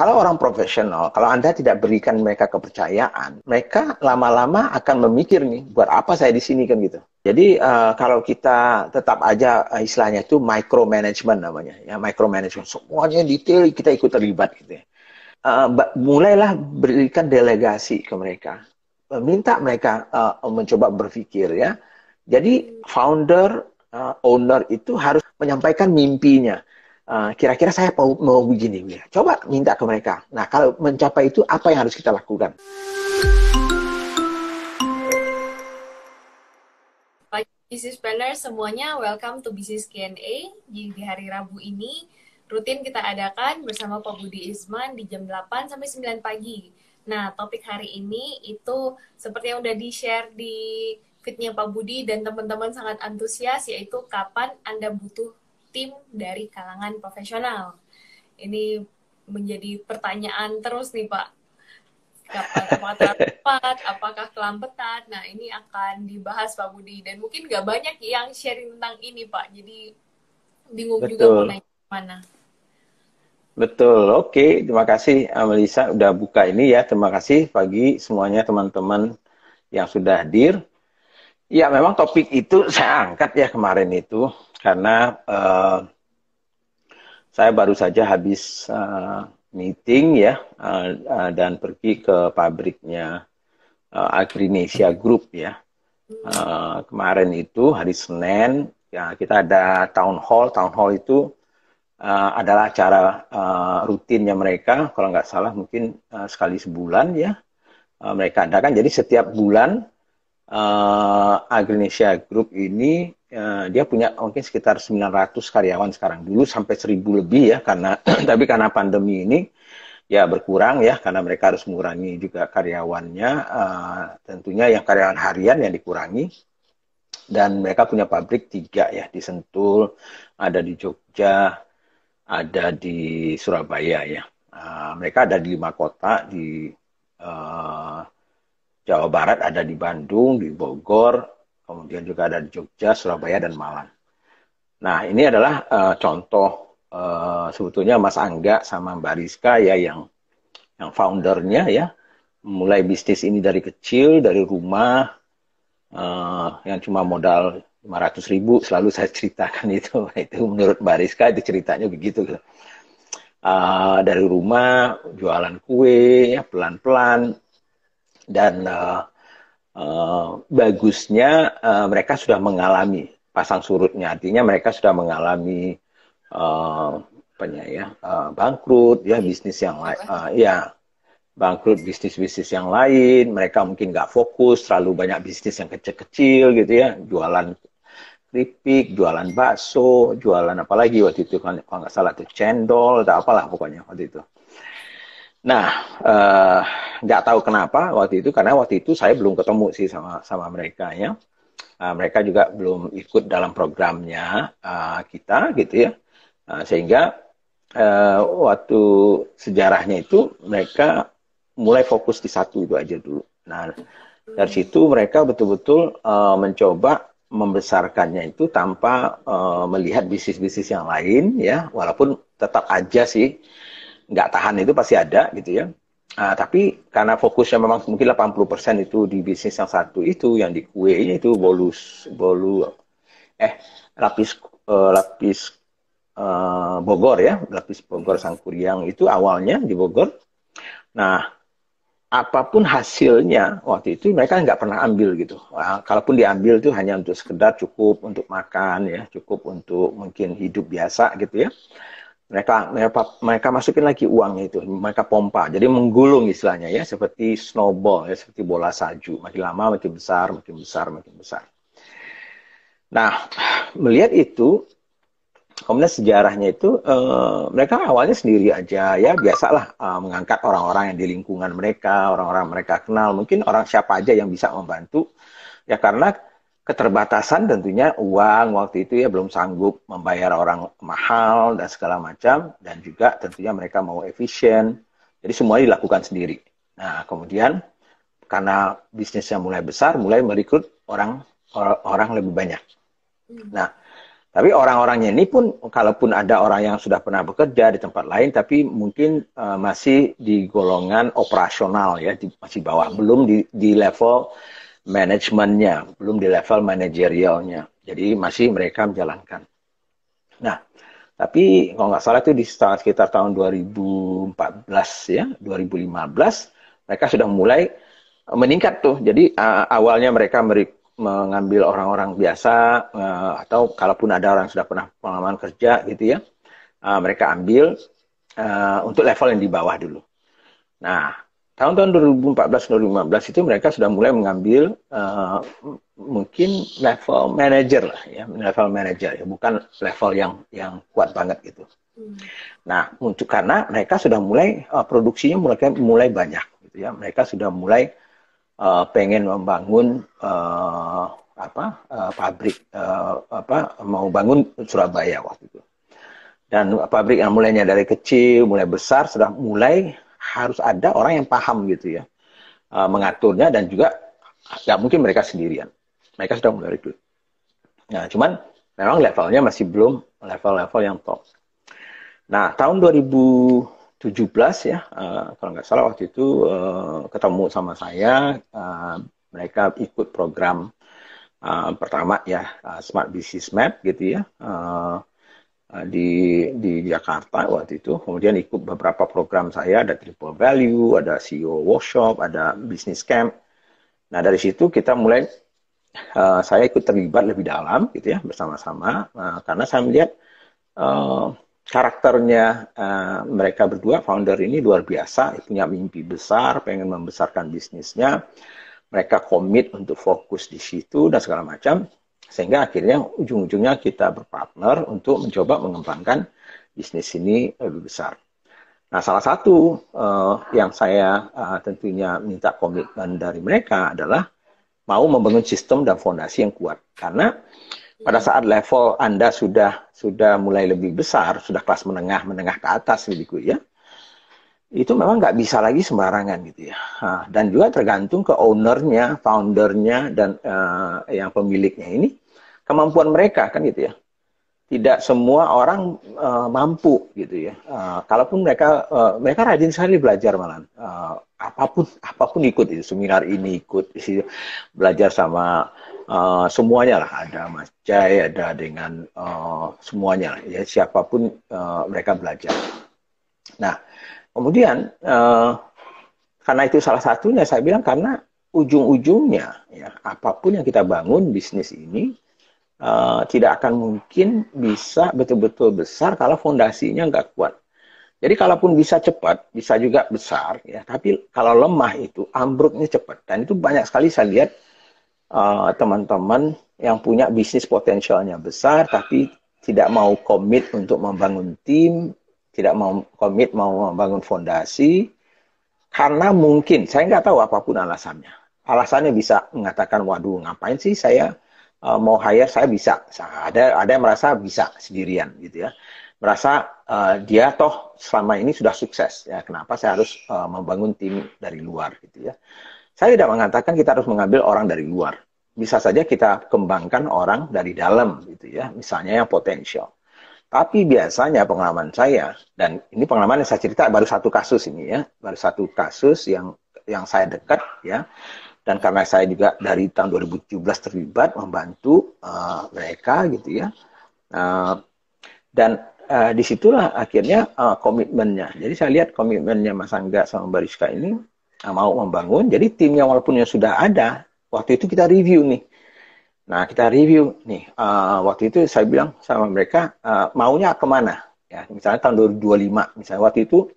Kalau orang profesional, kalau Anda tidak berikan mereka kepercayaan, mereka lama-lama akan memikir nih, buat apa saya di sini kan gitu. Jadi uh, kalau kita tetap aja uh, istilahnya itu micromanagement namanya, ya micromanagement semuanya detail kita ikut terlibat gitu. Ya. Uh, mulailah berikan delegasi ke mereka, minta mereka uh, mencoba berpikir ya. Jadi founder, uh, owner itu harus menyampaikan mimpinya Eh, kira-kira uh, saya mau, mau begini, ya. coba minta ke mereka. Nah, kalau mencapai itu, apa yang harus kita lakukan? Baik, Business Planner semuanya, welcome to Business Q&A. Di, di hari Rabu ini, rutin kita adakan bersama Pak Budi Isman di jam 8 sampai 9 pagi. Nah, topik hari ini itu seperti yang udah di-share di, -share di fitnya Pak Budi dan teman-teman sangat antusias yaitu kapan Anda butuh tim dari kalangan profesional? Ini menjadi pertanyaan terus nih Pak. Apakah tepat, apakah kelampetan? Nah ini akan dibahas Pak Budi. Dan mungkin nggak banyak yang sharing tentang ini Pak. Jadi bingung Betul. juga mau nanya mana. Betul, oke. Okay. Terima kasih Melisa udah buka ini ya. Terima kasih pagi semuanya teman-teman yang sudah hadir. Ya memang topik itu saya angkat ya kemarin itu karena uh, saya baru saja habis uh, meeting ya uh, uh, dan pergi ke pabriknya uh, Agrinesia Group ya uh, kemarin itu hari Senin ya kita ada town hall town hall itu uh, adalah acara uh, rutinnya mereka kalau nggak salah mungkin uh, sekali sebulan ya uh, mereka adakan jadi setiap bulan uh, Agrinesia Group ini Eh, dia punya mungkin sekitar 900 karyawan sekarang. Dulu sampai 1000 lebih ya karena tapi karena pandemi ini ya berkurang ya karena mereka harus mengurangi juga karyawannya uh, tentunya yang karyawan harian yang dikurangi dan mereka punya pabrik tiga ya di Sentul ada di Jogja ada di Surabaya ya uh, mereka ada di lima kota di uh, Jawa Barat ada di Bandung di Bogor kemudian juga ada di Jogja, Surabaya, dan Malang. Nah, ini adalah uh, contoh uh, sebetulnya Mas Angga sama Mbak Rizka ya yang yang foundernya ya mulai bisnis ini dari kecil dari rumah uh, yang cuma modal 500 ribu selalu saya ceritakan itu itu menurut Mbak Rizka itu ceritanya begitu Uh, dari rumah jualan kue ya pelan-pelan dan uh, Eh, bagusnya uh, mereka sudah mengalami pasang surutnya artinya mereka sudah mengalami uh, apa ya uh, bangkrut ya bisnis yang lain uh, ya bangkrut bisnis-bisnis yang lain, mereka mungkin nggak fokus, terlalu banyak bisnis yang kecil-kecil gitu ya, jualan keripik, jualan bakso, jualan apa lagi waktu itu kalau nggak salah tuh cendol atau apalah pokoknya waktu itu. Nah, eh, nggak uh, tahu kenapa waktu itu karena waktu itu saya belum ketemu sih sama sama mereka ya. Uh, mereka juga belum ikut dalam programnya uh, kita gitu ya. Uh, sehingga uh, waktu sejarahnya itu mereka mulai fokus di satu itu aja dulu. Nah, dari situ mereka betul-betul uh, mencoba membesarkannya itu tanpa uh, melihat bisnis-bisnis yang lain ya, walaupun tetap aja sih nggak tahan itu pasti ada gitu ya. Nah, tapi karena fokusnya memang mungkin 80% itu di bisnis yang satu itu, yang di kue ini itu bolus, bolu, eh lapis uh, lapis uh, Bogor ya, lapis Bogor Sangkuriang itu awalnya di Bogor. Nah, apapun hasilnya waktu itu mereka nggak pernah ambil gitu. Nah, kalaupun diambil itu hanya untuk sekedar cukup untuk makan ya, cukup untuk mungkin hidup biasa gitu ya mereka mereka mereka masukin lagi uangnya itu mereka pompa jadi menggulung istilahnya ya seperti snowball ya seperti bola salju makin lama makin besar makin besar makin besar nah melihat itu kemudian sejarahnya itu eh, mereka awalnya sendiri aja ya biasalah eh, mengangkat orang-orang yang di lingkungan mereka orang-orang mereka kenal mungkin orang siapa aja yang bisa membantu ya karena keterbatasan tentunya uang waktu itu ya belum sanggup membayar orang mahal dan segala macam dan juga tentunya mereka mau efisien jadi semua dilakukan sendiri nah kemudian karena bisnisnya mulai besar mulai merekrut orang orang lebih banyak hmm. nah tapi orang-orangnya ini pun kalaupun ada orang yang sudah pernah bekerja di tempat lain tapi mungkin uh, masih di golongan operasional ya di, masih bawah iya. belum di, di level manajemennya, belum di level manajerialnya. Jadi masih mereka menjalankan. Nah, tapi kalau nggak salah itu di saat sekitar tahun 2014 ya, 2015 mereka sudah mulai eh, meningkat tuh. Jadi uh, awalnya mereka mengambil orang-orang biasa uh, atau kalaupun ada orang yang sudah pernah pengalaman kerja gitu ya, uh, mereka ambil uh, untuk level yang di bawah dulu. Nah, tahun-tahun 2014-2015 itu mereka sudah mulai mengambil uh, mungkin level manager lah ya level manager ya bukan level yang yang kuat banget gitu. Hmm. Nah untuk karena mereka sudah mulai uh, produksinya mulai mulai banyak gitu ya mereka sudah mulai uh, pengen membangun uh, apa uh, pabrik uh, apa mau bangun Surabaya waktu itu dan pabrik yang mulainya dari kecil mulai besar sudah mulai harus ada orang yang paham gitu ya eh, mengaturnya dan juga nggak mungkin mereka sendirian. Mereka sudah mulai itu. Nah, cuman memang levelnya masih belum level-level yang top. Nah, tahun 2017 ya, eh, kalau nggak salah waktu itu eh, ketemu sama saya, mereka ikut program pertama ya Smart Business Map gitu ya. Eh, di di Jakarta waktu itu. Kemudian ikut beberapa program saya, ada Triple Value, ada CEO Workshop, ada Business Camp. Nah dari situ kita mulai uh, saya ikut terlibat lebih dalam gitu ya bersama-sama uh, karena saya melihat uh, karakternya uh, mereka berdua founder ini luar biasa punya mimpi besar pengen membesarkan bisnisnya mereka komit untuk fokus di situ dan segala macam sehingga akhirnya ujung-ujungnya kita berpartner untuk mencoba mengembangkan bisnis ini lebih besar. Nah, salah satu uh, yang saya uh, tentunya minta komitmen dari mereka adalah mau membangun sistem dan fondasi yang kuat. Karena pada saat level Anda sudah sudah mulai lebih besar, sudah kelas menengah, menengah ke atas gitu ya, itu memang nggak bisa lagi sembarangan gitu ya. Nah, dan juga tergantung ke ownernya, foundernya, dan uh, yang pemiliknya ini kemampuan mereka kan gitu ya. Tidak semua orang uh, mampu gitu ya. Uh, kalaupun mereka uh, mereka rajin sekali belajar malah uh, apapun apapun ikut itu seminar ini ikut isi belajar sama uh, semuanya lah ada Mas Jai ada dengan uh, semuanya lah, ya siapapun uh, mereka belajar. Nah kemudian uh, karena itu salah satunya saya bilang karena ujung-ujungnya ya apapun yang kita bangun bisnis ini uh, tidak akan mungkin bisa betul-betul besar kalau fondasinya nggak kuat. Jadi kalaupun bisa cepat, bisa juga besar, ya. Tapi kalau lemah itu ambruknya cepat. Dan itu banyak sekali saya lihat eh, teman-teman uh, teman -teman yang punya bisnis potensialnya besar, tapi tidak mau komit untuk membangun tim, tidak mau komit mau membangun fondasi, karena mungkin saya nggak tahu apapun alasannya. Alasannya bisa mengatakan, waduh, ngapain sih saya uh, mau hire saya bisa. Ada ada yang merasa bisa sendirian gitu ya. Merasa uh, dia toh selama ini sudah sukses ya. Kenapa saya harus uh, membangun tim dari luar gitu ya. Saya tidak mengatakan kita harus mengambil orang dari luar. Bisa saja kita kembangkan orang dari dalam gitu ya. Misalnya yang potensial. Tapi biasanya pengalaman saya dan ini pengalaman yang saya cerita baru satu kasus ini ya, baru satu kasus yang yang saya dekat ya dan karena saya juga dari tahun 2017 terlibat membantu uh, mereka gitu ya uh, dan uh, disitulah akhirnya uh, komitmennya jadi saya lihat komitmennya Mas Angga sama Mbak Rizka ini uh, mau membangun jadi tim yang walaupun yang sudah ada waktu itu kita review nih nah kita review nih uh, waktu itu saya bilang sama mereka uh, maunya kemana ya misalnya tahun 2025 misalnya waktu itu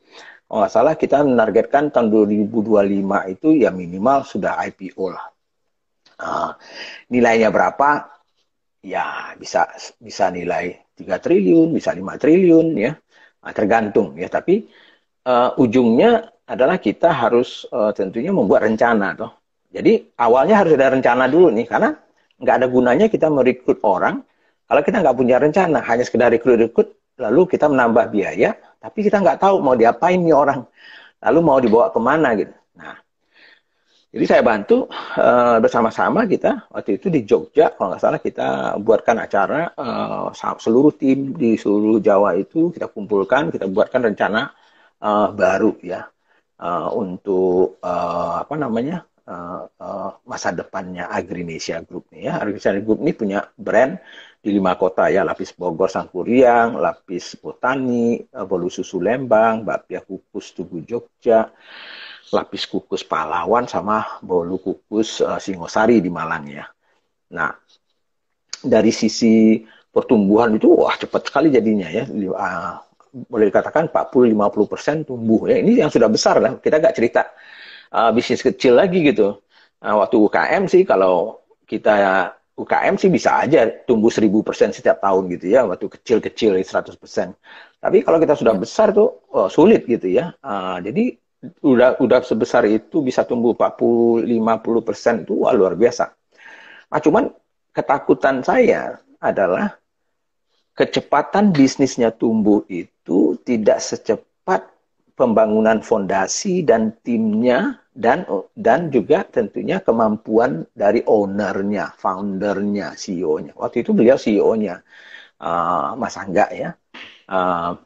oh nggak salah kita menargetkan tahun 2025 itu ya minimal sudah IPO lah. Nah, nilainya berapa? Ya bisa bisa nilai 3 triliun, bisa 5 triliun ya. Nah, tergantung ya, tapi uh, ujungnya adalah kita harus uh, tentunya membuat rencana toh. Jadi awalnya harus ada rencana dulu nih karena nggak ada gunanya kita merekrut orang kalau kita nggak punya rencana, hanya sekedar rekrut-rekrut lalu kita menambah biaya, tapi kita nggak tahu mau diapain nih orang, lalu mau dibawa kemana gitu. Nah, jadi saya bantu uh, bersama-sama kita waktu itu di Jogja kalau nggak salah kita buatkan acara uh, seluruh tim di seluruh Jawa itu kita kumpulkan kita buatkan rencana uh, baru ya uh, untuk uh, apa namanya uh, uh, masa depannya Agrinesia Group nih ya Agrinesia Group ini punya brand di lima kota ya, lapis Bogor, Sangkuriang, lapis Botani, eh, bolu susu Lembang, Bapia Kukus, Tugu Jogja, lapis Kukus Palawan sama Bolu Kukus eh, Singosari di Malang ya. Nah, dari sisi pertumbuhan itu wah cepat sekali jadinya ya. Eh, boleh dikatakan 40-50% tumbuh ya. Ini yang sudah besar lah. Kita nggak cerita bisnis kecil lagi gitu. Nah, waktu UKM sih kalau kita UKM sih bisa aja tumbuh 1000% setiap tahun gitu ya waktu kecil-kecil 100%. Ya, Tapi kalau kita sudah ya. besar tuh oh, sulit gitu ya. Uh, jadi udah udah sebesar itu bisa tumbuh 40 50% itu wah luar biasa. Nah, cuman ketakutan saya adalah kecepatan bisnisnya tumbuh itu tidak secepat pembangunan fondasi dan timnya dan dan juga tentunya kemampuan dari ownernya, foundernya, CEO-nya. Waktu itu beliau CEO-nya uh, Mas Angga ya. Uh,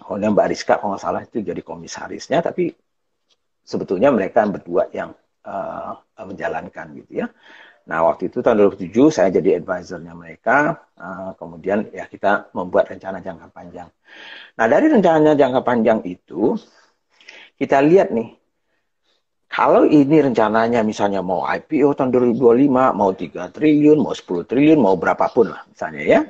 Kemudian Mbak Rizka kalau nggak salah itu jadi komisarisnya, tapi sebetulnya mereka berdua yang uh, menjalankan gitu ya. Nah waktu itu tahun 2007 saya jadi advisernya mereka, uh, kemudian ya kita membuat rencana jangka panjang. Nah dari rencana jangka panjang itu kita lihat nih kalau ini rencananya misalnya mau IPO tahun 2025, mau 3 triliun, mau 10 triliun, mau berapapun lah misalnya ya.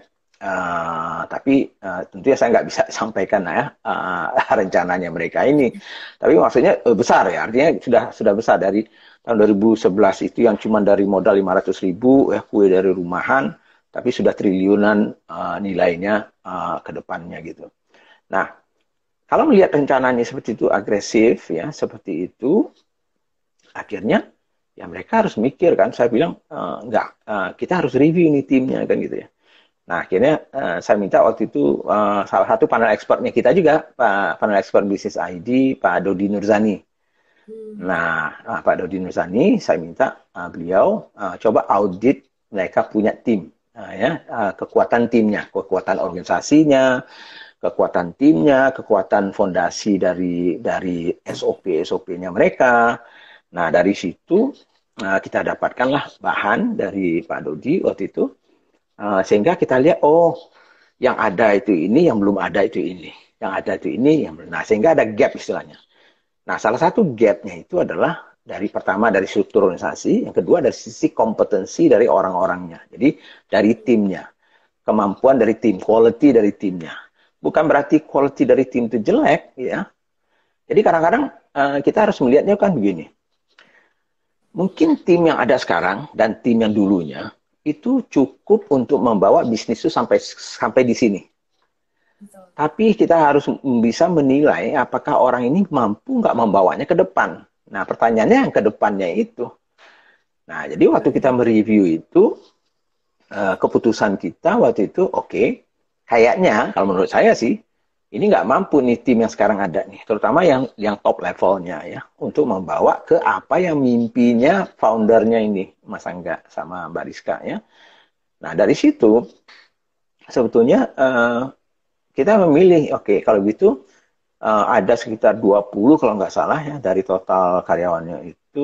Uh, tapi uh, tentunya saya nggak bisa sampaikan ya uh, rencananya mereka ini. Tapi maksudnya uh, besar ya, artinya sudah sudah besar dari tahun 2011 itu yang cuma dari modal 500 ribu ya kue dari rumahan, tapi sudah triliunan uh, nilainya uh, ke depannya gitu. Nah, kalau melihat rencananya seperti itu agresif ya seperti itu, Akhirnya ya mereka harus mikir kan. Saya bilang e, enggak, e, kita harus review ini timnya kan gitu ya. Nah akhirnya e, saya minta waktu itu e, salah satu panel ekspornya kita juga Pak panel ekspor bisnis ID Pak Dodi Nurzani. Hmm. Nah, nah Pak Dodi Nurzani saya minta uh, beliau uh, coba audit mereka punya tim uh, ya uh, kekuatan timnya, kekuatan organisasinya, kekuatan timnya, kekuatan fondasi dari dari SOP SOP-nya mereka, Nah, dari situ uh, kita dapatkanlah bahan dari Pak Dodi waktu itu, uh, sehingga kita lihat, oh, yang ada itu ini, yang belum ada itu ini, yang ada itu ini, yang belum. Nah, sehingga ada gap istilahnya. Nah, salah satu gapnya itu adalah dari pertama dari struktur organisasi, yang kedua dari sisi kompetensi dari orang-orangnya, jadi dari timnya, kemampuan dari tim, quality dari timnya. Bukan berarti quality dari tim itu jelek, ya. Jadi kadang-kadang uh, kita harus melihatnya kan begini mungkin tim yang ada sekarang dan tim yang dulunya itu cukup untuk membawa bisnis itu sampai sampai di sini. Tapi kita harus bisa menilai apakah orang ini mampu nggak membawanya ke depan. Nah, pertanyaannya yang ke depannya itu. Nah, jadi waktu kita mereview itu, eh, keputusan kita waktu itu, oke, okay, kayaknya, kalau menurut saya sih, ini nggak mampu nih tim yang sekarang ada nih, terutama yang yang top levelnya ya, untuk membawa ke apa yang mimpinya foundernya ini, Mas Angga sama Mbak Rizka ya. Nah dari situ sebetulnya uh, kita memilih, oke okay, kalau gitu uh, ada sekitar 20 kalau nggak salah ya dari total karyawannya itu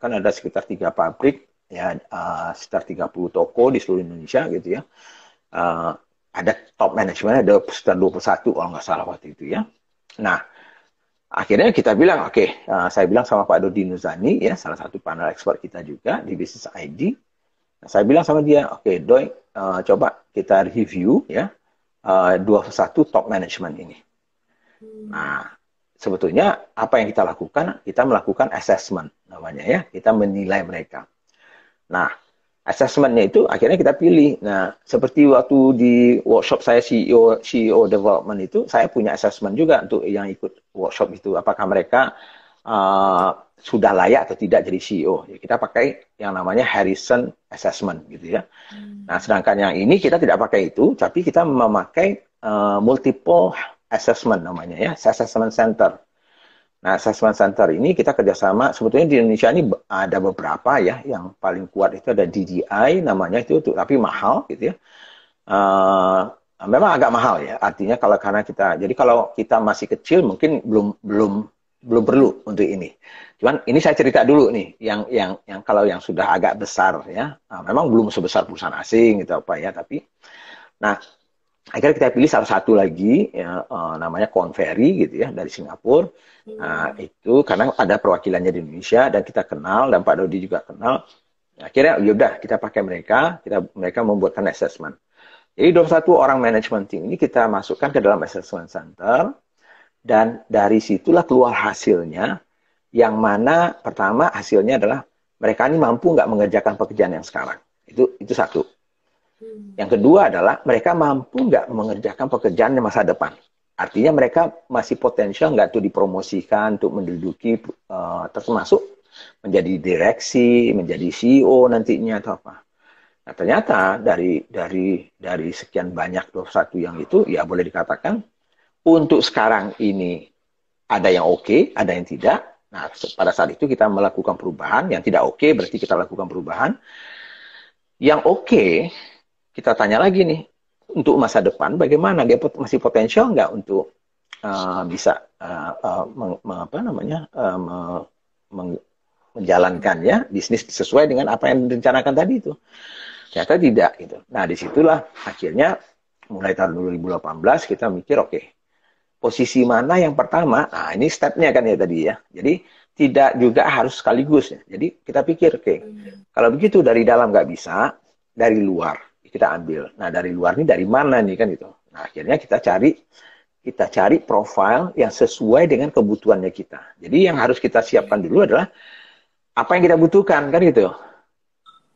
kan ada sekitar tiga pabrik ya uh, sekitar 30 toko di seluruh Indonesia gitu ya. Uh, ada top management ada sekitar 21 kalau nggak salah waktu itu ya. Nah, akhirnya kita bilang, oke, okay, uh, eh, saya bilang sama Pak Dodi Nuzani, ya salah satu panel expert kita juga di bisnis ID. Nah, saya bilang sama dia, oke, okay, Doi, uh, coba kita review ya eh, uh, 21 top management ini. Nah, sebetulnya apa yang kita lakukan? Kita melakukan assessment namanya ya, kita menilai mereka. Nah, assessmentnya itu akhirnya kita pilih. Nah, seperti waktu di workshop saya CEO CEO development itu, saya punya assessment juga untuk yang ikut workshop itu, apakah mereka uh, sudah layak atau tidak jadi CEO. Ya, kita pakai yang namanya Harrison Assessment gitu ya. Hmm. Nah, sedangkan yang ini kita tidak pakai itu, tapi kita memakai uh, multiple assessment namanya ya, assessment center. Nah, asesmen center ini kita kerjasama, sebetulnya di Indonesia ini ada beberapa ya, yang paling kuat itu ada DDI namanya itu, tapi mahal gitu ya. Uh, memang agak mahal ya, artinya kalau karena kita, jadi kalau kita masih kecil mungkin belum belum belum perlu untuk ini. Cuman ini saya cerita dulu nih, yang yang yang kalau yang sudah agak besar ya, uh, memang belum sebesar perusahaan asing gitu apa ya, tapi nah akhirnya kita pilih salah satu lagi ya, uh, namanya Konferi gitu ya dari Singapura hmm. uh, itu karena ada perwakilannya di Indonesia dan kita kenal dan Pak Dodi juga kenal akhirnya yaudah kita pakai mereka kita mereka membuatkan assessment jadi satu orang management team ini kita masukkan ke dalam assessment center dan dari situlah keluar hasilnya yang mana pertama hasilnya adalah mereka ini mampu nggak mengerjakan pekerjaan yang sekarang itu itu satu yang kedua adalah mereka mampu nggak mengerjakan pekerjaan di masa depan. Artinya mereka masih potensial nggak tuh dipromosikan untuk menduduki uh, termasuk menjadi direksi, menjadi CEO nantinya atau apa. Nah, ternyata dari dari dari sekian banyak 21 yang itu ya boleh dikatakan untuk sekarang ini ada yang oke, okay, ada yang tidak. Nah, pada saat itu kita melakukan perubahan, yang tidak oke okay, berarti kita lakukan perubahan. Yang oke okay, kita tanya lagi nih untuk masa depan bagaimana dia pot masih potensial nggak untuk uh, bisa uh, uh, apa namanya uh, meng, menjalankannya bisnis sesuai dengan apa yang direncanakan tadi itu ternyata tidak gitu nah disitulah akhirnya mulai tahun 2018 kita mikir oke okay, posisi mana yang pertama nah ini stepnya kan ya tadi ya jadi tidak juga harus sekaligus ya jadi kita pikir oke okay, hmm. kalau begitu dari dalam nggak bisa dari luar kita ambil. Nah dari luar ini dari mana nih kan gitu. Nah akhirnya kita cari kita cari profil yang sesuai dengan kebutuhannya kita. Jadi yang harus kita siapkan dulu adalah apa yang kita butuhkan kan gitu.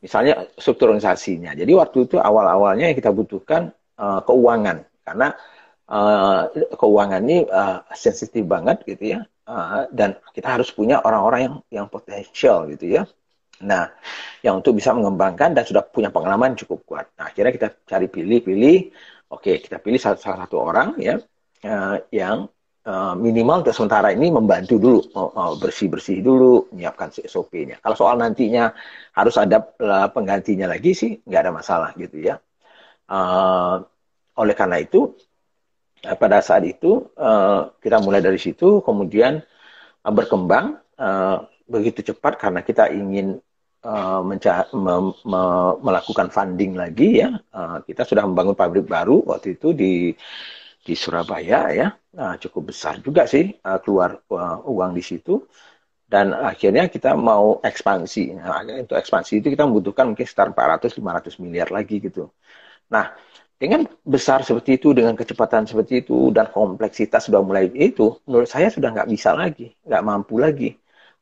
Misalnya struktur organisasinya. Jadi waktu itu awal-awalnya yang kita butuhkan uh, keuangan karena uh, keuangan ini uh, sensitif banget gitu ya. Uh, dan kita harus punya orang-orang yang yang potensial gitu ya Nah, yang untuk bisa mengembangkan dan sudah punya pengalaman cukup kuat. Nah, akhirnya kita cari pilih-pilih. Oke, kita pilih salah satu orang ya uh, yang uh, minimal untuk sementara ini membantu dulu bersih-bersih uh, dulu, menyiapkan SOP-nya. Kalau soal nantinya harus ada eh, penggantinya lagi sih, nggak ada masalah gitu ya. Uh, oleh karena itu, uh, pada saat itu uh, kita mulai dari situ, kemudian uh, berkembang. Uh, begitu cepat karena kita ingin uh, me- me- melakukan funding lagi ya. Uh, kita sudah membangun pabrik baru waktu itu di di Surabaya ya. Nah, cukup besar juga sih uh, keluar uh, uang di situ dan akhirnya kita mau ekspansi. Nah, untuk ekspansi itu kita membutuhkan mungkin sekitar 400-500 miliar lagi gitu. Nah, dengan besar seperti itu, dengan kecepatan seperti itu, dan kompleksitas sudah mulai itu, menurut saya sudah nggak bisa lagi, nggak mampu lagi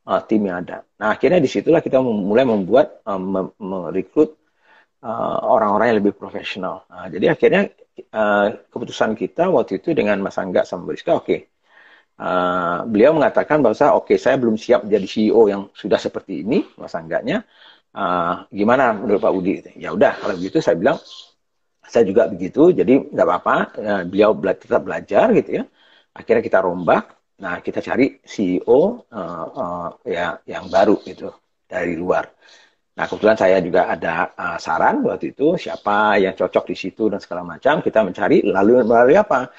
uh, tim yang ada. Nah akhirnya disitulah kita mulai membuat um, merekrut uh, orang-orang yang lebih profesional. Nah, jadi akhirnya uh, keputusan kita waktu itu dengan Mas Angga sama Beriska, oke. Okay. Uh, beliau mengatakan bahwa oke okay, saya belum siap jadi CEO yang sudah seperti ini, Mas Angganya. Uh, gimana menurut Pak Udi? Ya udah kalau begitu saya bilang saya juga begitu, jadi nggak apa-apa. Uh, beliau bela tetap belajar gitu ya. Akhirnya kita rombak Nah, kita cari CEO uh, eh, uh, eh, ya yang baru gitu dari luar. Nah, kebetulan saya juga ada uh, saran waktu itu siapa yang cocok di situ dan segala macam. Kita mencari lalu melalui apa?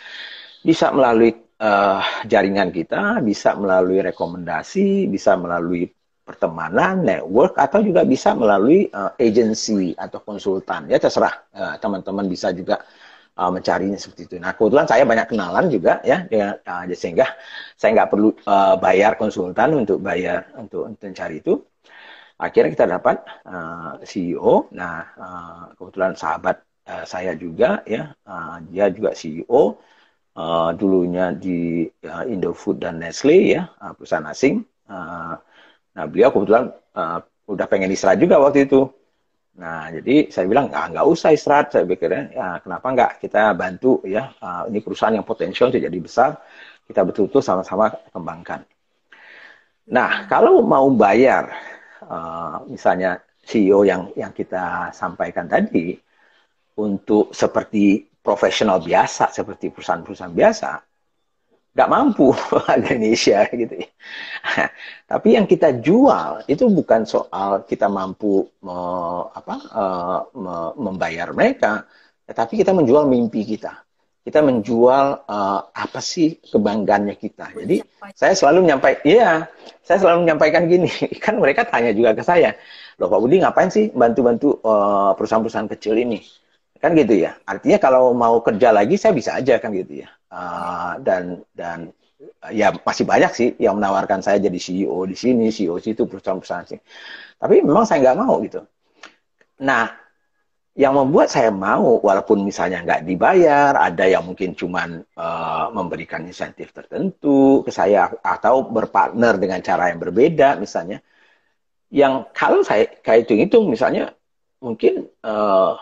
Bisa melalui uh, jaringan kita, bisa melalui rekomendasi, bisa melalui pertemanan, network, atau juga bisa melalui uh, agency atau konsultan. Ya terserah, teman-teman uh, teman -teman bisa juga uh, mencarinya seperti itu. Nah kebetulan saya banyak kenalan juga ya, ya uh, sehingga saya nggak perlu uh, bayar konsultan untuk bayar untuk, untuk mencari itu. Akhirnya kita dapat uh, CEO. Nah uh, kebetulan sahabat uh, saya juga ya, uh, dia juga CEO. Uh, dulunya di uh, Indofood dan Nestle ya uh, perusahaan asing. Uh, nah beliau kebetulan uh, udah pengen istirahat juga waktu itu. Nah, jadi saya bilang nggak nggak usah istirahat. Saya pikirnya, ya kenapa nggak kita bantu ya? Ah, ini perusahaan yang potensial jadi besar, kita betul-betul sama-sama kembangkan. Nah, hmm. kalau mau bayar, ah, misalnya CEO yang yang kita sampaikan tadi untuk seperti profesional biasa, seperti perusahaan-perusahaan biasa, nggak mampu Indonesia gitu ya. Tapi yang kita jual itu bukan soal kita mampu me, apa, eh, me, membayar mereka, tetapi kita menjual mimpi kita. Kita menjual uh, apa sih kebanggaannya kita. Jadi saya selalu menyampaikan, iya, saya selalu menyampaikan gini, kan mereka tanya juga ke saya, loh Pak Budi ngapain sih bantu-bantu eh, perusahaan-perusahaan kecil ini? Kan gitu ya. Artinya kalau mau kerja lagi saya bisa aja kan gitu ya Ah, dan dan ya masih banyak sih yang menawarkan saya jadi CEO di sini, CEO situ, perusahaan-perusahaan sini. Tapi memang saya nggak mau gitu. Nah, yang membuat saya mau, walaupun misalnya nggak dibayar, ada yang mungkin cuman uh, memberikan insentif tertentu ke saya atau berpartner dengan cara yang berbeda misalnya. Yang kalau saya kayak itu hitung misalnya mungkin uh,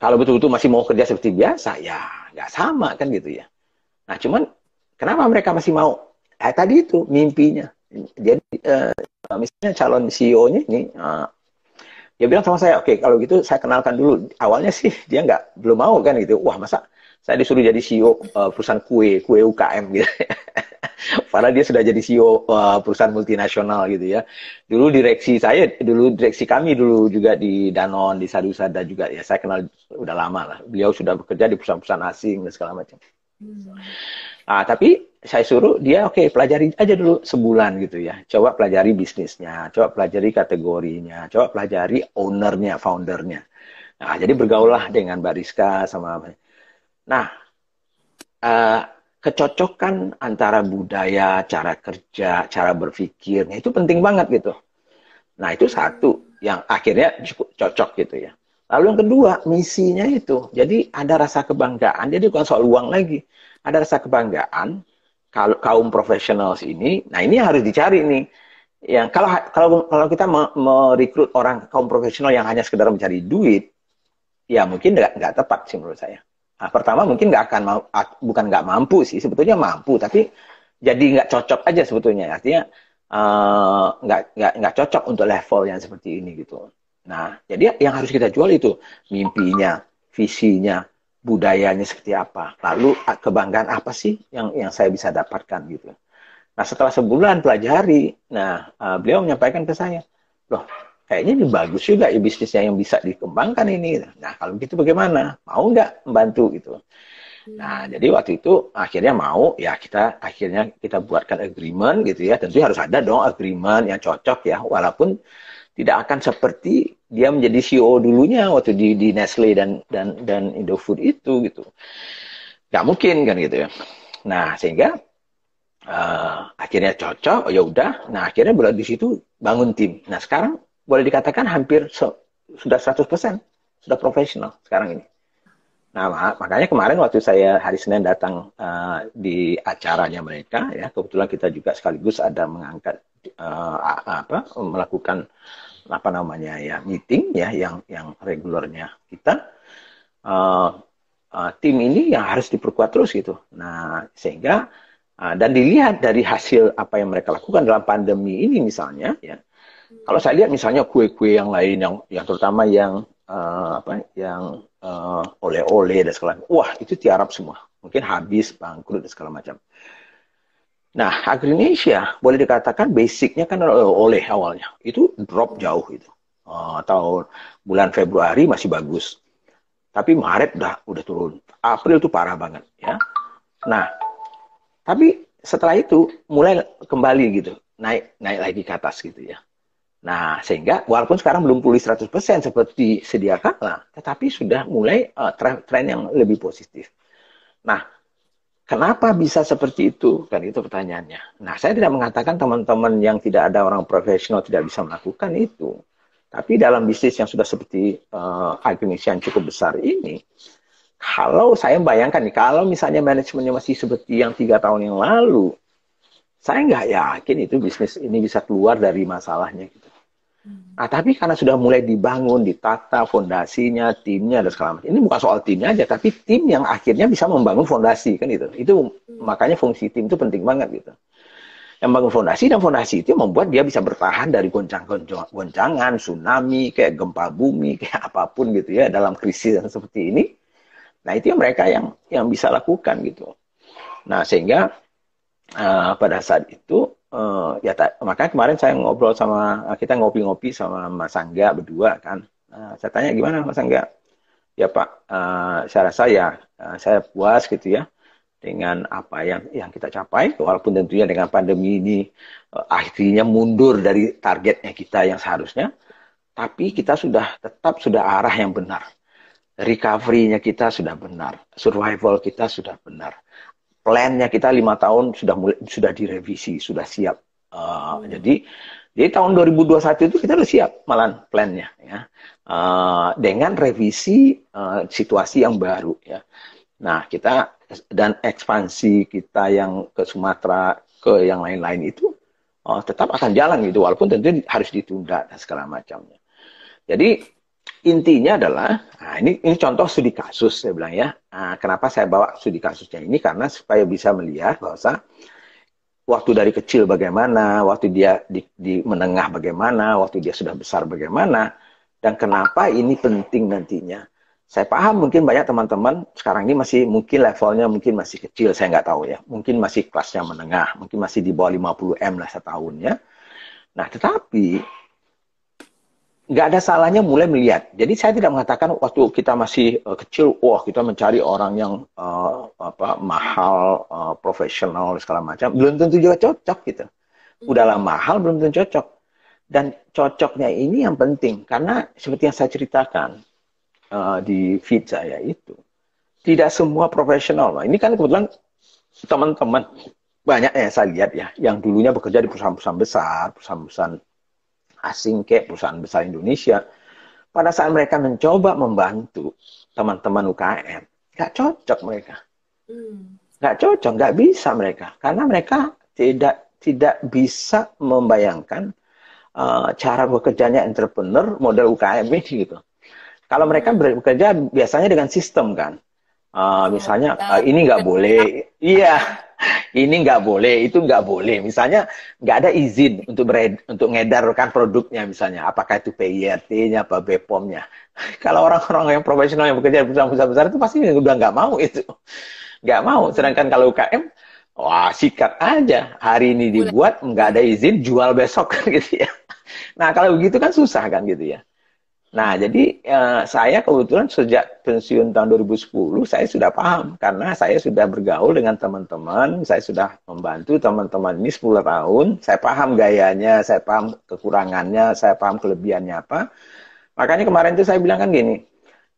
kalau betul-betul masih mau kerja seperti biasa, ya nggak sama kan gitu ya. Nah, cuman kenapa mereka masih mau? Eh, tadi itu mimpinya. Jadi uh, misalnya calon CEO-nya ini uh, dia bilang sama saya, oke okay, kalau gitu saya kenalkan dulu. Awalnya sih dia nggak belum mau kan gitu. Wah masa saya disuruh jadi CEO uh, eh, perusahaan kue kue UKM gitu. Padahal dia sudah jadi CEO uh, perusahaan multinasional gitu ya. Dulu direksi saya, dulu direksi kami dulu juga di Danon, di Sadusa dan juga ya saya kenal udah lama lah. Beliau sudah bekerja di perusahaan-perusahaan asing dan segala macam. Hmm. Nah, tapi saya suruh dia oke okay, pelajari aja dulu sebulan gitu ya. Coba pelajari bisnisnya, coba pelajari kategorinya, coba pelajari ownernya, foundernya. Nah, jadi bergaullah dengan Bariska sama Nah, uh, kecocokan antara budaya, cara kerja, cara berpikirnya itu penting banget gitu. Nah, itu satu yang akhirnya cukup cocok gitu ya. Lalu yang kedua, misinya itu. Jadi ada rasa kebanggaan. Jadi bukan soal uang lagi. Ada rasa kebanggaan kalau kaum profesional ini. Nah, ini harus dicari nih. Yang kalau kalau kalau kita merekrut orang kaum profesional yang hanya sekedar mencari duit, ya mungkin nggak tepat sih menurut saya. Nah, pertama mungkin nggak akan bukan nggak mampu sih, sebetulnya mampu, tapi jadi nggak cocok aja sebetulnya. Artinya eh, nggak uh, nggak nggak cocok untuk level yang seperti ini gitu. Nah, jadi yang harus kita jual itu mimpinya, visinya, budayanya seperti apa. Lalu kebanggaan apa sih yang yang saya bisa dapatkan gitu. Nah, setelah sebulan pelajari, nah beliau menyampaikan ke saya, "Loh, kayaknya ini bagus juga ya bisnisnya yang bisa dikembangkan ini. Nah, kalau gitu bagaimana? Mau nggak membantu gitu? Nah, hmm. jadi waktu itu akhirnya mau, ya kita akhirnya kita buatkan agreement gitu ya. Tentu harus ada dong agreement yang cocok ya, walaupun tidak akan seperti dia menjadi CEO dulunya waktu di, di Nestle dan dan dan Indofood itu gitu. Gak mungkin kan gitu ya. Nah sehingga uh, akhirnya cocok, oh, ya udah. Nah akhirnya berada di situ bangun tim. Nah sekarang boleh dikatakan hampir so, sudah 100% sudah profesional sekarang ini. Nah makanya kemarin waktu saya hari Senin datang uh, di acaranya mereka ya kebetulan kita juga sekaligus ada mengangkat uh, apa melakukan apa namanya ya meeting ya yang yang regulernya kita uh, uh, tim ini yang harus diperkuat terus gitu. Nah sehingga uh, dan dilihat dari hasil apa yang mereka lakukan dalam pandemi ini misalnya ya. Kalau saya lihat misalnya kue-kue yang lain yang yang terutama yang uh, apa yang oleh oleh-oleh dan segala wah itu tiarap semua mungkin habis bangkrut dan segala macam. Nah, Agrinesia boleh dikatakan basicnya kan eh, oleh awalnya. Itu drop jauh itu. Uh, tahun bulan Februari masih bagus. Tapi Maret udah udah turun. April itu parah banget ya. Nah, tapi setelah itu mulai kembali gitu. Naik naik lagi ke atas gitu ya. Nah, sehingga walaupun sekarang belum pulih 100% seperti sedia kala, tetapi sudah mulai uh, eh, tren, tren yang lebih positif. Nah, Kenapa bisa seperti itu? Kan itu pertanyaannya. Nah, saya tidak mengatakan teman-teman yang tidak ada orang profesional tidak bisa melakukan itu. Tapi dalam bisnis yang sudah seperti uh, yang cukup besar ini, kalau saya bayangkan nih, kalau misalnya manajemennya masih seperti yang tiga tahun yang lalu, saya nggak yakin itu bisnis ini bisa keluar dari masalahnya. Gitu. Hmm. Nah, tapi karena sudah mulai dibangun, ditata fondasinya, timnya dan segala macam. Ini bukan soal timnya aja, tapi tim yang akhirnya bisa membangun fondasi kan gitu. itu. Itu hmm. makanya fungsi tim itu penting banget gitu. Yang bangun fondasi dan fondasi itu membuat dia bisa bertahan dari goncang-goncangan, tsunami, kayak gempa bumi, kayak apapun gitu ya dalam krisis yang seperti ini. Nah, itu yang mereka yang yang bisa lakukan gitu. Nah, sehingga uh, pada saat itu uh, ya tak, maka kemarin saya ngobrol sama eh, kita ngopi-ngopi sama Mas Angga berdua kan. Uh, saya tanya gimana Mas Angga? Ya Pak, uh, saya rasa ya uh, saya puas gitu ya dengan apa yang yang kita capai walaupun tentunya dengan pandemi ini uh, akhirnya mundur dari targetnya kita yang seharusnya tapi kita sudah tetap sudah arah yang benar recovery-nya kita sudah benar survival kita sudah benar plannya kita lima tahun sudah mulai, sudah direvisi, sudah siap. Uh, hmm. Jadi jadi tahun 2021 itu kita sudah siap malan plannya ya uh, dengan revisi uh, situasi yang baru ya. Nah kita dan ekspansi kita yang ke Sumatera ke yang lain-lain itu uh, tetap akan jalan gitu walaupun tentu harus ditunda dan segala macamnya. Jadi Intinya adalah, nah ini, ini contoh studi kasus saya bilang ya. Nah, kenapa saya bawa studi kasusnya ini? Karena supaya bisa melihat bahwa waktu dari kecil bagaimana, waktu dia di, di menengah bagaimana, waktu dia sudah besar bagaimana, dan kenapa ini penting nantinya. Saya paham mungkin banyak teman-teman sekarang ini masih mungkin levelnya mungkin masih kecil, saya nggak tahu ya. Mungkin masih kelasnya menengah, mungkin masih di bawah 50M lah setahunnya Nah tetapi nggak ada salahnya mulai melihat. Jadi saya tidak mengatakan waktu kita masih uh, kecil, wah kita mencari orang yang uh, apa mahal, uh, profesional segala macam. Belum tentu juga cocok gitu. Udahlah hmm. mahal belum tentu cocok. Dan cocoknya ini yang penting karena seperti yang saya ceritakan uh, di feed saya itu tidak semua profesional. Nah, ini kan kebetulan teman-teman banyak yang saya lihat ya yang dulunya bekerja di perusahaan-perusahaan besar, perusahaan-perusahaan asing kayak perusahaan besar Indonesia, pada saat mereka mencoba membantu teman-teman UKM, nggak cocok mereka. Hmm. Nggak cocok, nggak bisa mereka. Karena mereka tidak tidak bisa membayangkan uh, cara bekerjanya entrepreneur model UKM ini gitu. Kalau mereka hmm. bekerja biasanya dengan sistem kan, uh, misalnya uh, ini nggak boleh, iya ini nggak boleh, itu nggak boleh. Misalnya nggak ada izin untuk bered, untuk ngedarkan produknya misalnya, apakah itu PIRT-nya apa BPOM-nya. Kalau orang-orang yang profesional yang bekerja di perusahaan besar itu pasti udah nggak mau itu, nggak mau. Sedangkan kalau UKM, wah sikat aja, hari ini dibuat nggak ada izin, jual besok gitu ya. Nah kalau begitu kan susah kan gitu ya. Nah, jadi eh, saya kebetulan sejak pensiun tahun 2010 saya sudah paham karena saya sudah bergaul dengan teman-teman, saya sudah membantu teman-teman ini 10 tahun, saya paham gayanya, saya paham kekurangannya, saya paham kelebihannya apa. Makanya kemarin itu saya bilang kan gini,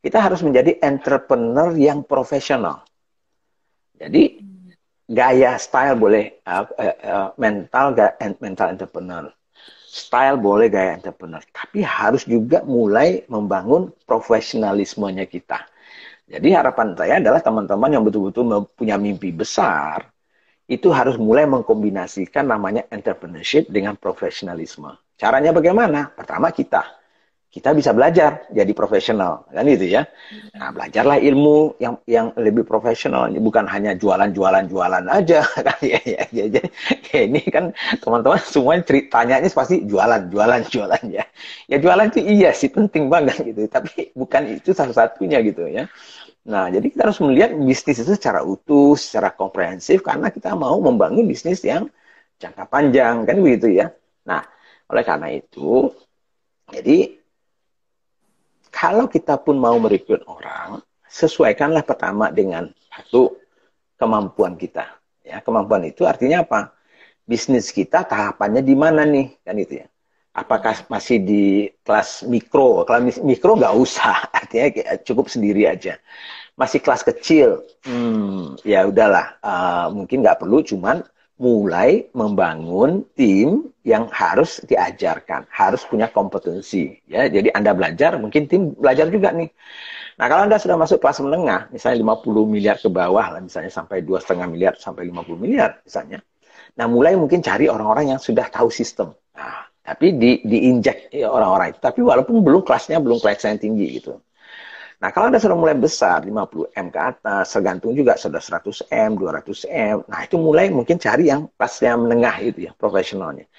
kita harus menjadi entrepreneur yang profesional. Jadi hmm. gaya style boleh uh, uh, uh, mental mental entrepreneur style boleh gaya entrepreneur, tapi harus juga mulai membangun profesionalismenya kita. Jadi harapan saya adalah teman-teman yang betul-betul punya mimpi besar, itu harus mulai mengkombinasikan namanya entrepreneurship dengan profesionalisme. Caranya bagaimana? Pertama kita kita bisa belajar jadi profesional kan gitu ya nah belajarlah ilmu yang yang lebih profesional bukan hanya jualan jualan jualan aja kan ya, ya, ya, ya. ya ini kan teman-teman semua ceritanya pasti jualan jualan jualan ya ya jualan itu iya sih penting banget gitu tapi bukan itu satu-satunya gitu ya nah jadi kita harus melihat bisnis itu secara utuh secara komprehensif karena kita mau membangun bisnis yang jangka panjang kan begitu ya nah oleh karena itu jadi kalau kita pun mau merekrut orang, sesuaikanlah pertama dengan satu kemampuan kita. Ya, kemampuan itu artinya apa? Bisnis kita tahapannya di mana nih? Kan itu ya. Apakah masih di kelas mikro? Kelas mikro nggak usah, artinya cukup sendiri aja. Masih kelas kecil, hmm, ya udahlah, uh, mungkin nggak perlu, cuman mulai membangun tim yang harus diajarkan, harus punya kompetensi. Ya, jadi Anda belajar, mungkin tim belajar juga nih. Nah, kalau Anda sudah masuk kelas menengah, misalnya 50 miliar ke bawah lah, misalnya sampai dua setengah miliar sampai 50 miliar misalnya. Nah, mulai mungkin cari orang-orang yang sudah tahu sistem. Nah, tapi di diinjek eh, orang-orang itu. Tapi walaupun belum kelasnya belum kelas yang tinggi gitu. Nah, kalau Anda sudah mulai besar, 50M ke atas, tergantung juga sudah 100M, 200M. Nah, itu mulai mungkin cari yang kelasnya menengah itu ya, profesionalnya.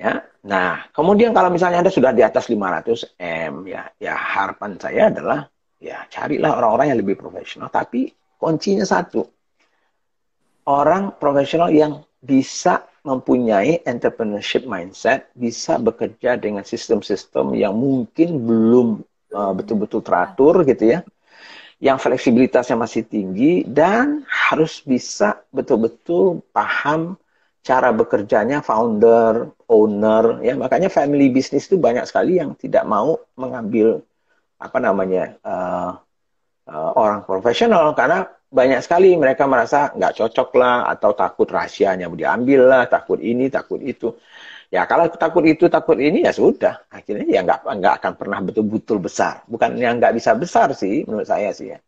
Ya. Nah, kemudian kalau misalnya Anda sudah di atas 500M, ya ya harapan saya adalah ya carilah orang-orang yang lebih profesional, tapi kuncinya satu. Orang profesional yang bisa mempunyai entrepreneurship mindset, bisa bekerja dengan sistem-sistem yang mungkin belum Eh, betul-betul teratur gitu ya yang fleksibilitasnya masih tinggi dan harus bisa betul-betul paham cara bekerjanya founder, owner ya makanya family business itu banyak sekali yang tidak mau mengambil apa namanya uh, uh, orang profesional karena banyak sekali mereka merasa nggak cocok lah atau takut rahasianya mau diambil lah takut ini takut itu Ya kalau takut itu takut ini ya sudah. Akhirnya ya nggak nggak akan pernah betul-betul besar. Bukan yang nggak bisa besar sih menurut saya sih ya.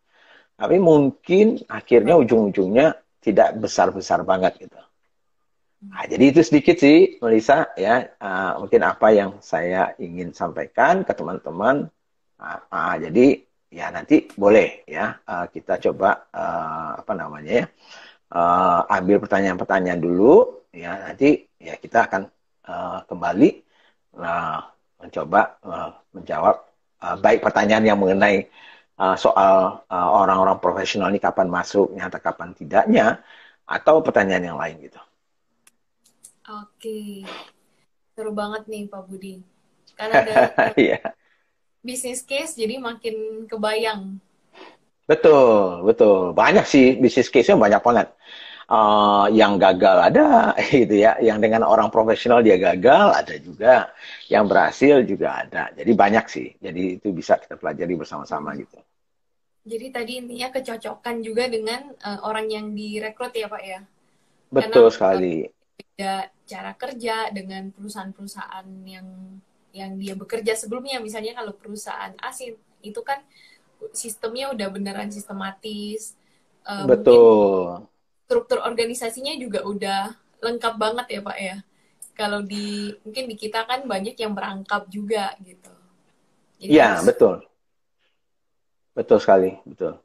Tapi mungkin akhirnya ujung-ujungnya tidak besar-besar banget gitu. Nah, jadi itu sedikit sih Melisa ya uh, mungkin apa yang saya ingin sampaikan ke teman-teman. Uh, uh, jadi ya nanti boleh ya uh, kita coba uh, apa namanya ya uh, ambil pertanyaan-pertanyaan dulu ya nanti ya kita akan Eh, kembali uh, mencoba uh, menjawab uh, baik pertanyaan yang mengenai uh, soal orang orang-orang profesional ini kapan masuknya atau kapan tidaknya atau pertanyaan yang lain gitu. Oke, seru banget nih Pak Budi. Karena ada yeah. bisnis case jadi makin kebayang. Betul, betul. Banyak sih bisnis case-nya banyak banget uh, yang gagal ada gitu ya yang dengan orang profesional dia gagal ada juga yang berhasil juga ada jadi banyak sih jadi itu bisa kita pelajari bersama-sama gitu jadi tadi intinya kecocokan juga dengan uh, orang yang direkrut ya pak ya betul Karena sekali eh, beda cara kerja dengan perusahaan-perusahaan yang yang dia bekerja sebelumnya misalnya kalau perusahaan asing itu kan sistemnya udah beneran sistematis betul struktur organisasinya juga udah lengkap banget ya Pak ya. Kalau di mungkin di kita kan banyak yang merangkap juga gitu. Iya, harus... betul. Betul sekali, betul.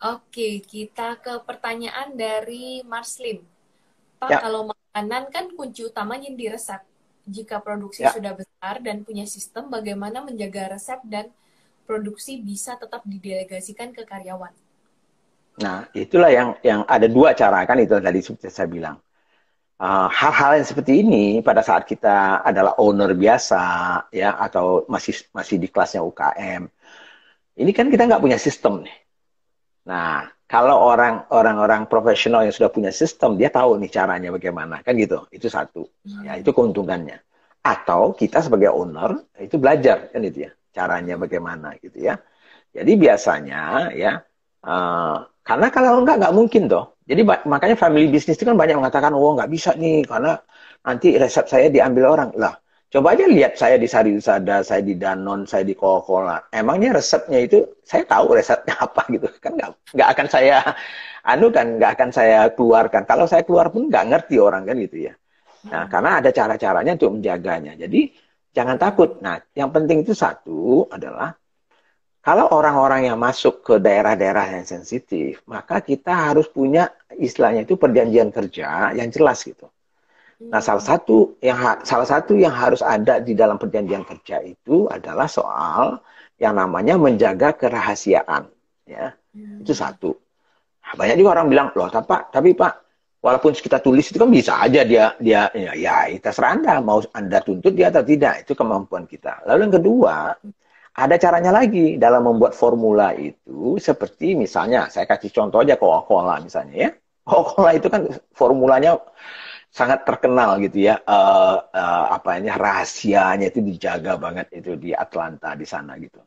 Oke, kita ke pertanyaan dari Marslim. Pak, ya. kalau makanan kan kunci utamanya di resep. Jika produksi ya. sudah besar dan punya sistem, bagaimana menjaga resep dan produksi bisa tetap didelegasikan ke karyawan? Nah, itulah yang yang ada dua cara kan itu tadi seperti saya bilang. Ah, hal-hal uh, yang seperti ini pada saat kita adalah owner biasa ya atau masih masih di kelasnya UKM, ini kan kita nggak punya sistem nih. Nah, kalau orang orang-orang profesional yang sudah punya sistem, dia tahu nih caranya bagaimana kan gitu. Itu satu, hmm. ya itu keuntungannya. Atau kita sebagai owner itu belajar kan itu ya caranya bagaimana gitu ya. Jadi biasanya ya uh, karena kalau enggak, enggak mungkin toh. Jadi makanya family business itu kan banyak mengatakan, oh enggak bisa nih, karena nanti resep saya diambil orang. Lah, coba aja lihat saya di Sari Usada, saya di Danon, saya di Coca-Cola. Emangnya resepnya itu, saya tahu resepnya apa gitu. Kan nggak, enggak akan saya, anu kan, nggak akan saya keluarkan. Kalau saya keluar pun enggak ngerti orang kan gitu ya. Nah, hmm. karena ada cara-caranya untuk menjaganya. Jadi, jangan takut. Nah, yang penting itu satu adalah kalau orang-orang yang masuk ke daerah-daerah yang sensitif, maka kita harus punya istilahnya itu perjanjian kerja yang jelas gitu. Nah, salah hmm. satu yang salah satu yang harus ada di dalam perjanjian kerja itu adalah soal yang namanya menjaga kerahasiaan, ya. Hmm. Itu satu. Nah, banyak juga orang bilang, "Loh, tapi Pak, tapi Pak, walaupun kita tulis itu kan bisa aja dia dia ya, ya terserah Anda mau Anda tuntut dia atau tidak, itu kemampuan kita." Lalu yang kedua, hmm ada caranya lagi dalam membuat formula itu seperti misalnya saya kasih contoh aja Coca-Cola misalnya ya. Coca-Cola itu kan formulanya sangat terkenal gitu ya uh, eh, uh, eh, apanya rahasianya itu dijaga banget itu di Atlanta di sana gitu.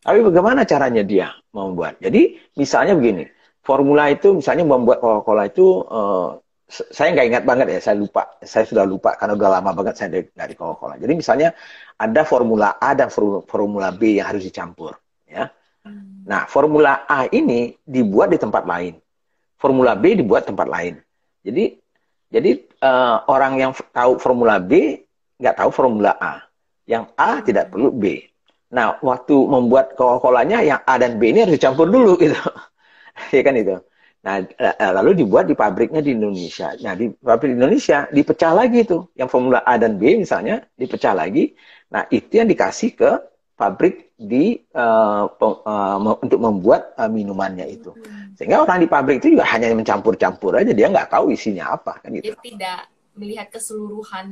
Tapi bagaimana caranya dia membuat? Jadi misalnya begini, formula itu misalnya membuat Coca-Cola itu uh, saya nggak ingat banget ya, saya lupa, saya sudah lupa karena udah lama banget saya dari, di Coca-Cola. Jadi misalnya ada formula A dan formula B yang harus dicampur, ya. Hmm. Nah, formula A ini dibuat di tempat lain, formula B dibuat tempat lain. Jadi, jadi uh, orang yang tahu formula B nggak tahu formula A, yang A hmm. tidak perlu B. Nah, waktu membuat Coca-Colanya yang A dan B ini harus dicampur dulu gitu, Iya kan itu. Nah, lalu dibuat di pabriknya di Indonesia. Nah, di pabrik Indonesia dipecah lagi itu. Yang formula A dan B misalnya dipecah lagi. Nah, itu yang dikasih ke pabrik di uh, uh, untuk membuat uh, minumannya itu. Hmm. Sehingga orang di pabrik itu juga hanya mencampur-campur aja, dia nggak tahu isinya apa kan gitu. Dia tidak melihat keseluruhan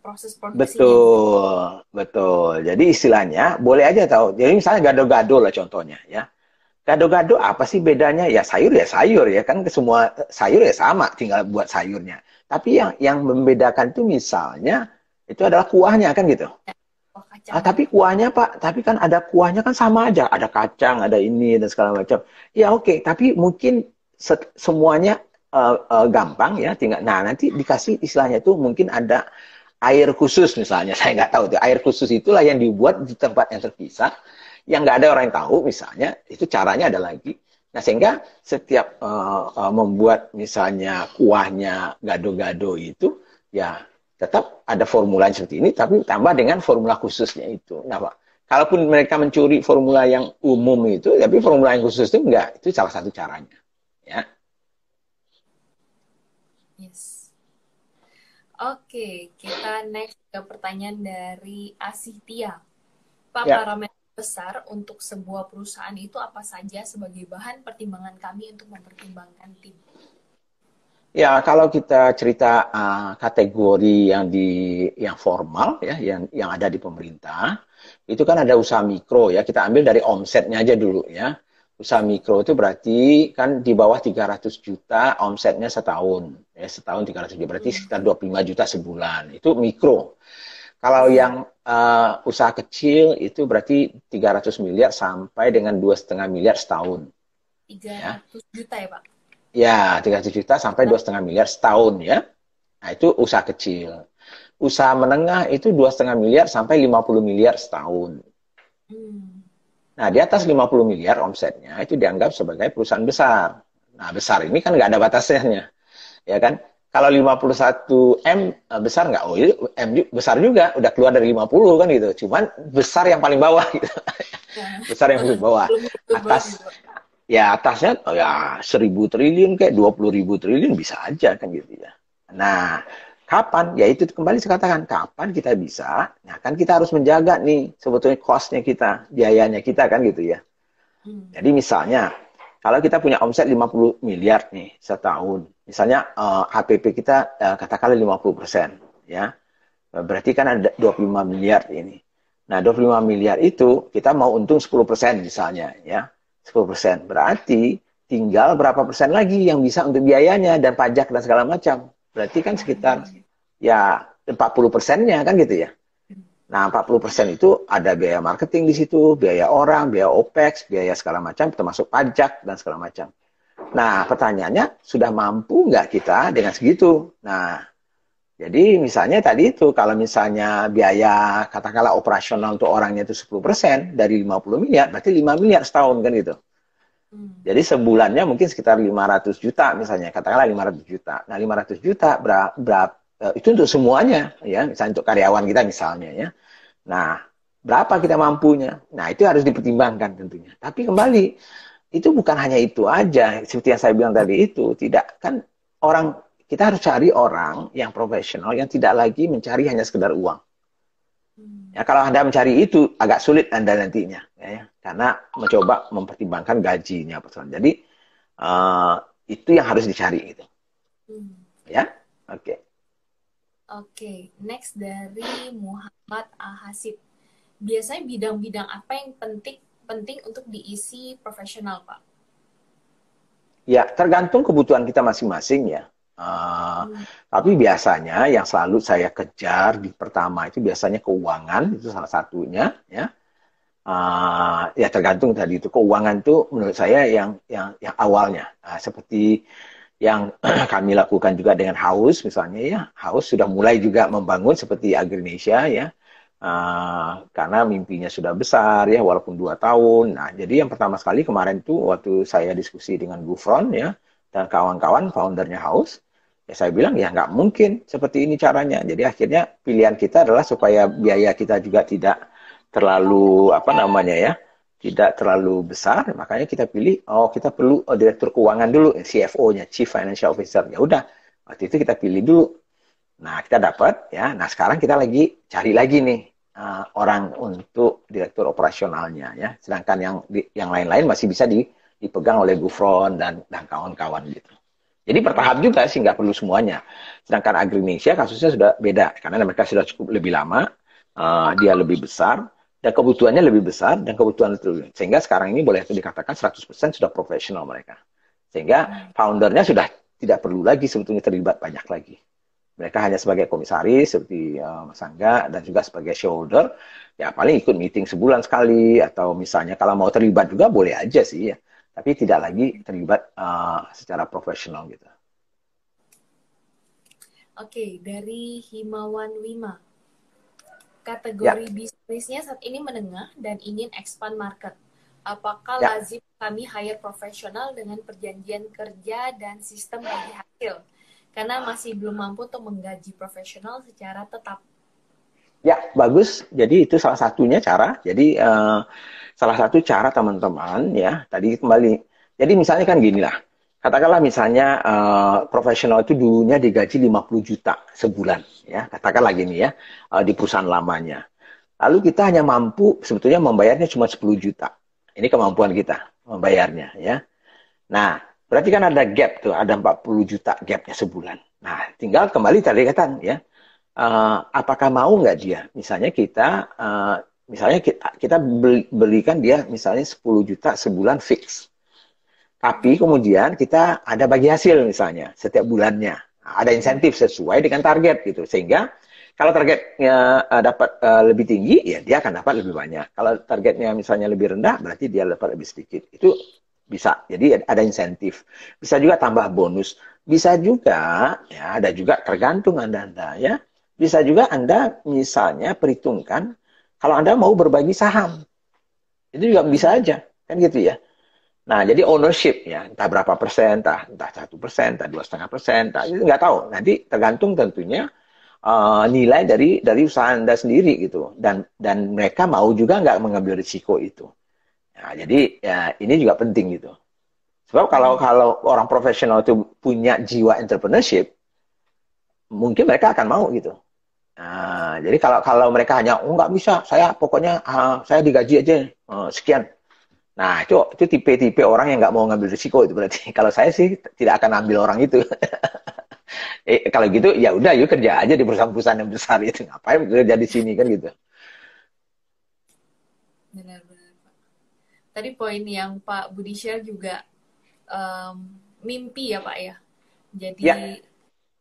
proses produksinya. Betul, betul. Jadi istilahnya boleh aja tahu. Jadi misalnya gado-gado lah contohnya ya. Gado-gado apa sih bedanya? Ya sayur ya sayur ya kan semua sayur ya sama, tinggal buat sayurnya. Tapi yang yang membedakan itu misalnya itu adalah kuahnya kan gitu. Ya, ah, tapi kuahnya Pak, tapi kan ada kuahnya kan sama aja, ada kacang, ada ini dan segala macam. Ya oke, okay. tapi mungkin semuanya uh, uh, gampang ya, tinggal. Nah nanti dikasih istilahnya itu mungkin ada air khusus misalnya, saya nggak tahu tuh. Air khusus itulah yang dibuat di tempat yang terpisah yang nggak ada orang yang tahu misalnya itu caranya ada lagi nah sehingga setiap uh, uh, membuat misalnya kuahnya gado-gado itu ya tetap ada formula seperti ini tapi tambah dengan formula khususnya itu nah pak kalaupun mereka mencuri formula yang umum itu tapi formula yang khusus itu enggak itu salah satu caranya ya yes oke okay, kita next ke pertanyaan dari Asih Tia Pak ya besar untuk sebuah perusahaan itu apa saja sebagai bahan pertimbangan kami untuk mempertimbangkan tim? Ya, kalau kita cerita uh, kategori yang di yang formal ya, yang yang ada di pemerintah, itu kan ada usaha mikro ya. Kita ambil dari omsetnya aja dulu ya. Usaha mikro itu berarti kan di bawah 300 juta omsetnya setahun. Ya, setahun 300 juta berarti hmm. sekitar 25 juta sebulan. Itu mikro. Kalau yang uh, usaha kecil itu berarti 300 miliar sampai dengan dua setengah miliar setahun. 300 ya. juta ya pak? Ya, 300 juta sampai dua setengah miliar setahun ya. Nah itu usaha kecil. Usaha menengah itu dua setengah miliar sampai 50 miliar setahun. Hmm. Nah di atas 50 miliar omsetnya itu dianggap sebagai perusahaan besar. Nah besar ini kan nggak ada batasnya ya kan? kalau 51 M eh, besar nggak? Oh, iya, M besar juga, udah keluar dari 50 kan gitu. Cuman besar yang paling bawah gitu. Ya. besar yang paling bawah. Atas gitu. ya atasnya oh ya 1000 triliun kayak puluh ribu triliun bisa aja kan gitu ya. Nah, kapan? Ya itu kembali saya katakan, kapan kita bisa? Nah, kan kita harus menjaga nih sebetulnya costnya kita, biayanya kita kan gitu ya. Hmm. Jadi misalnya kalau kita punya omset 50 miliar nih setahun, Misalnya uh, eh, APP kita uh, katakanlah 50%, persen, ya. Berarti kan ada 25 miliar ini. Nah, 25 miliar itu kita mau untung 10% persen misalnya, ya. 10%. persen Berarti tinggal berapa persen lagi yang bisa untuk biayanya dan pajak dan segala macam. Berarti kan sekitar ya 40 persennya kan gitu ya. Nah, 40 persen itu ada biaya marketing di situ, biaya orang, biaya OPEX, biaya segala macam, termasuk pajak dan segala macam. Nah, pertanyaannya sudah mampu nggak kita dengan segitu? Nah, jadi misalnya tadi itu kalau misalnya biaya katakanlah operasional untuk orangnya itu 10% dari 50 miliar, berarti 5 miliar setahun kan gitu. Hmm. Jadi sebulannya mungkin sekitar 500 juta misalnya, katakanlah 500 juta. Nah, 500 juta berapa eh, itu untuk semuanya ya, misalnya untuk karyawan kita misalnya ya. Nah, berapa kita mampunya? Nah, itu harus dipertimbangkan tentunya. Tapi kembali itu bukan hanya itu aja seperti yang saya bilang tadi itu tidak kan orang kita harus cari orang yang profesional yang tidak lagi mencari hanya sekedar uang. Ya, kalau anda mencari itu agak sulit anda nantinya, ya, ya. karena mencoba mempertimbangkan gajinya persoalan. Jadi uh, itu yang harus dicari gitu. Hmm. Ya, oke. Okay. Oke, okay. next dari Muhammad Ahasib Biasanya bidang-bidang apa yang penting penting untuk diisi profesional, Pak? Ya, tergantung kebutuhan kita masing-masing ya. Uh, hmm. Tapi biasanya yang selalu saya kejar di pertama itu biasanya keuangan itu salah satunya ya. Uh, ya tergantung tadi itu keuangan tuh menurut saya yang yang yang awalnya uh, seperti yang kami lakukan juga dengan haus misalnya ya haus sudah mulai juga membangun seperti Agrinesia ya Uh, karena mimpinya sudah besar ya walaupun dua tahun. Nah jadi yang pertama sekali kemarin tuh waktu saya diskusi dengan Gufron ya dan kawan-kawan foundernya House, ya saya bilang ya nggak mungkin seperti ini caranya. Jadi akhirnya pilihan kita adalah supaya biaya kita juga tidak terlalu apa namanya ya tidak terlalu besar makanya kita pilih oh kita perlu oh, direktur keuangan dulu CFO-nya Chief Financial Officer ya udah waktu itu kita pilih dulu Nah, kita dapat ya. Nah, sekarang kita lagi cari lagi nih uh, orang untuk direktur operasionalnya ya. Sedangkan yang di, yang lain-lain masih bisa di, dipegang oleh Gufron dan dan kawan-kawan gitu. Jadi bertahap juga sih nggak perlu semuanya. Sedangkan Agrinesia kasusnya sudah beda karena mereka sudah cukup lebih lama, uh, dia lebih besar dan kebutuhannya lebih besar dan kebutuhan itu sehingga sekarang ini boleh dikatakan 100% sudah profesional mereka. Sehingga hmm. foundernya sudah tidak perlu lagi sebetulnya terlibat banyak lagi mereka hanya sebagai komisaris seperti uh, Mas Angga dan juga sebagai shareholder ya paling ikut meeting sebulan sekali atau misalnya kalau mau terlibat juga boleh aja sih ya tapi tidak lagi terlibat uh, secara profesional gitu. Oke, dari Himawan Wima. Ya. Kategori ya. bisnisnya saat ini menengah dan ingin expand market. Apakah ya. lazim kami hire profesional dengan perjanjian kerja dan sistem bagi hasil? karena masih belum mampu untuk menggaji profesional secara tetap. Ya, bagus. Jadi itu salah satunya cara. Jadi uh, salah satu cara teman-teman ya, tadi kembali. Jadi misalnya kan gini lah. Katakanlah misalnya uh, profesional itu dulunya digaji 50 juta sebulan ya. Katakanlah gini ya, uh, di perusahaan lamanya. Lalu kita hanya mampu sebetulnya membayarnya cuma 10 juta. Ini kemampuan kita membayarnya ya. Nah, Berarti kan ada gap tuh, ada 40 juta gapnya sebulan. Nah, tinggal kembali tadi kata ya, uh, apakah mau nggak dia? Misalnya kita, uh, misalnya kita, kita beli, belikan dia misalnya 10 juta sebulan fix. Tapi kemudian kita ada bagi hasil misalnya setiap bulannya. Nah, ada insentif sesuai dengan target gitu. Sehingga kalau targetnya uh, dapat uh, lebih tinggi, ya dia akan dapat lebih banyak. Kalau targetnya misalnya lebih rendah, berarti dia dapat lebih sedikit. Itu bisa jadi ada insentif bisa juga tambah bonus bisa juga ya ada juga tergantung anda anda ya bisa juga anda misalnya perhitungkan kalau anda mau berbagi saham itu juga bisa aja kan gitu ya nah jadi ownership ya entah berapa persen entah entah satu persen entah dua setengah persen entah itu nggak tahu nanti tergantung tentunya uh, nilai dari dari usaha anda sendiri gitu dan dan mereka mau juga nggak mengambil risiko itu Nah, jadi ya ini juga penting gitu. Sebab kalau hmm. kalau orang profesional itu punya jiwa entrepreneurship, mungkin mereka akan mau gitu. Nah, jadi kalau kalau mereka hanya oh, nggak bisa, saya pokoknya uh, saya digaji aja uh, sekian. Nah itu itu tipe-tipe orang yang nggak mau ngambil risiko itu berarti. Kalau saya sih tidak akan ambil orang itu. eh, kalau gitu ya udah, yuk kerja aja di perusahaan-perusahaan yang besar itu. Ngapain kerja di sini kan gitu. Benar tadi poin yang Pak Budi share juga um, mimpi ya Pak ya. Jadi ya.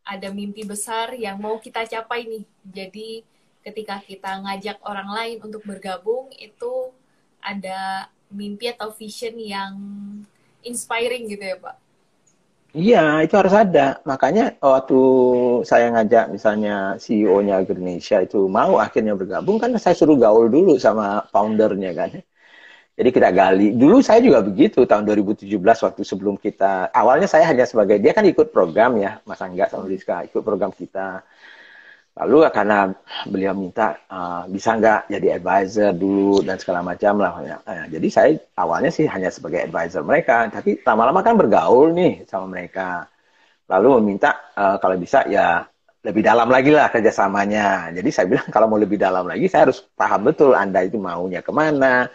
ada mimpi besar yang mau kita capai nih. Jadi ketika kita ngajak orang lain untuk bergabung itu ada mimpi atau vision yang inspiring gitu ya Pak. Iya, itu harus ada. Makanya waktu saya ngajak misalnya CEO-nya Indonesia itu mau akhirnya bergabung, kan saya suruh gaul dulu sama foundernya kan. Jadi kita gali. Dulu saya juga begitu tahun 2017 waktu sebelum kita awalnya saya hanya sebagai dia kan ikut program ya Mas Angga sama Rizka ikut program kita. Lalu karena beliau minta uh, bisa nggak jadi advisor dulu dan segala macam lah. Ya. Eh, jadi saya awalnya sih hanya sebagai advisor mereka, tapi lama-lama kan bergaul nih sama mereka. Lalu meminta uh, kalau bisa ya lebih dalam lagi lah kerjasamanya. Jadi saya bilang kalau mau lebih dalam lagi saya harus paham betul Anda itu maunya kemana,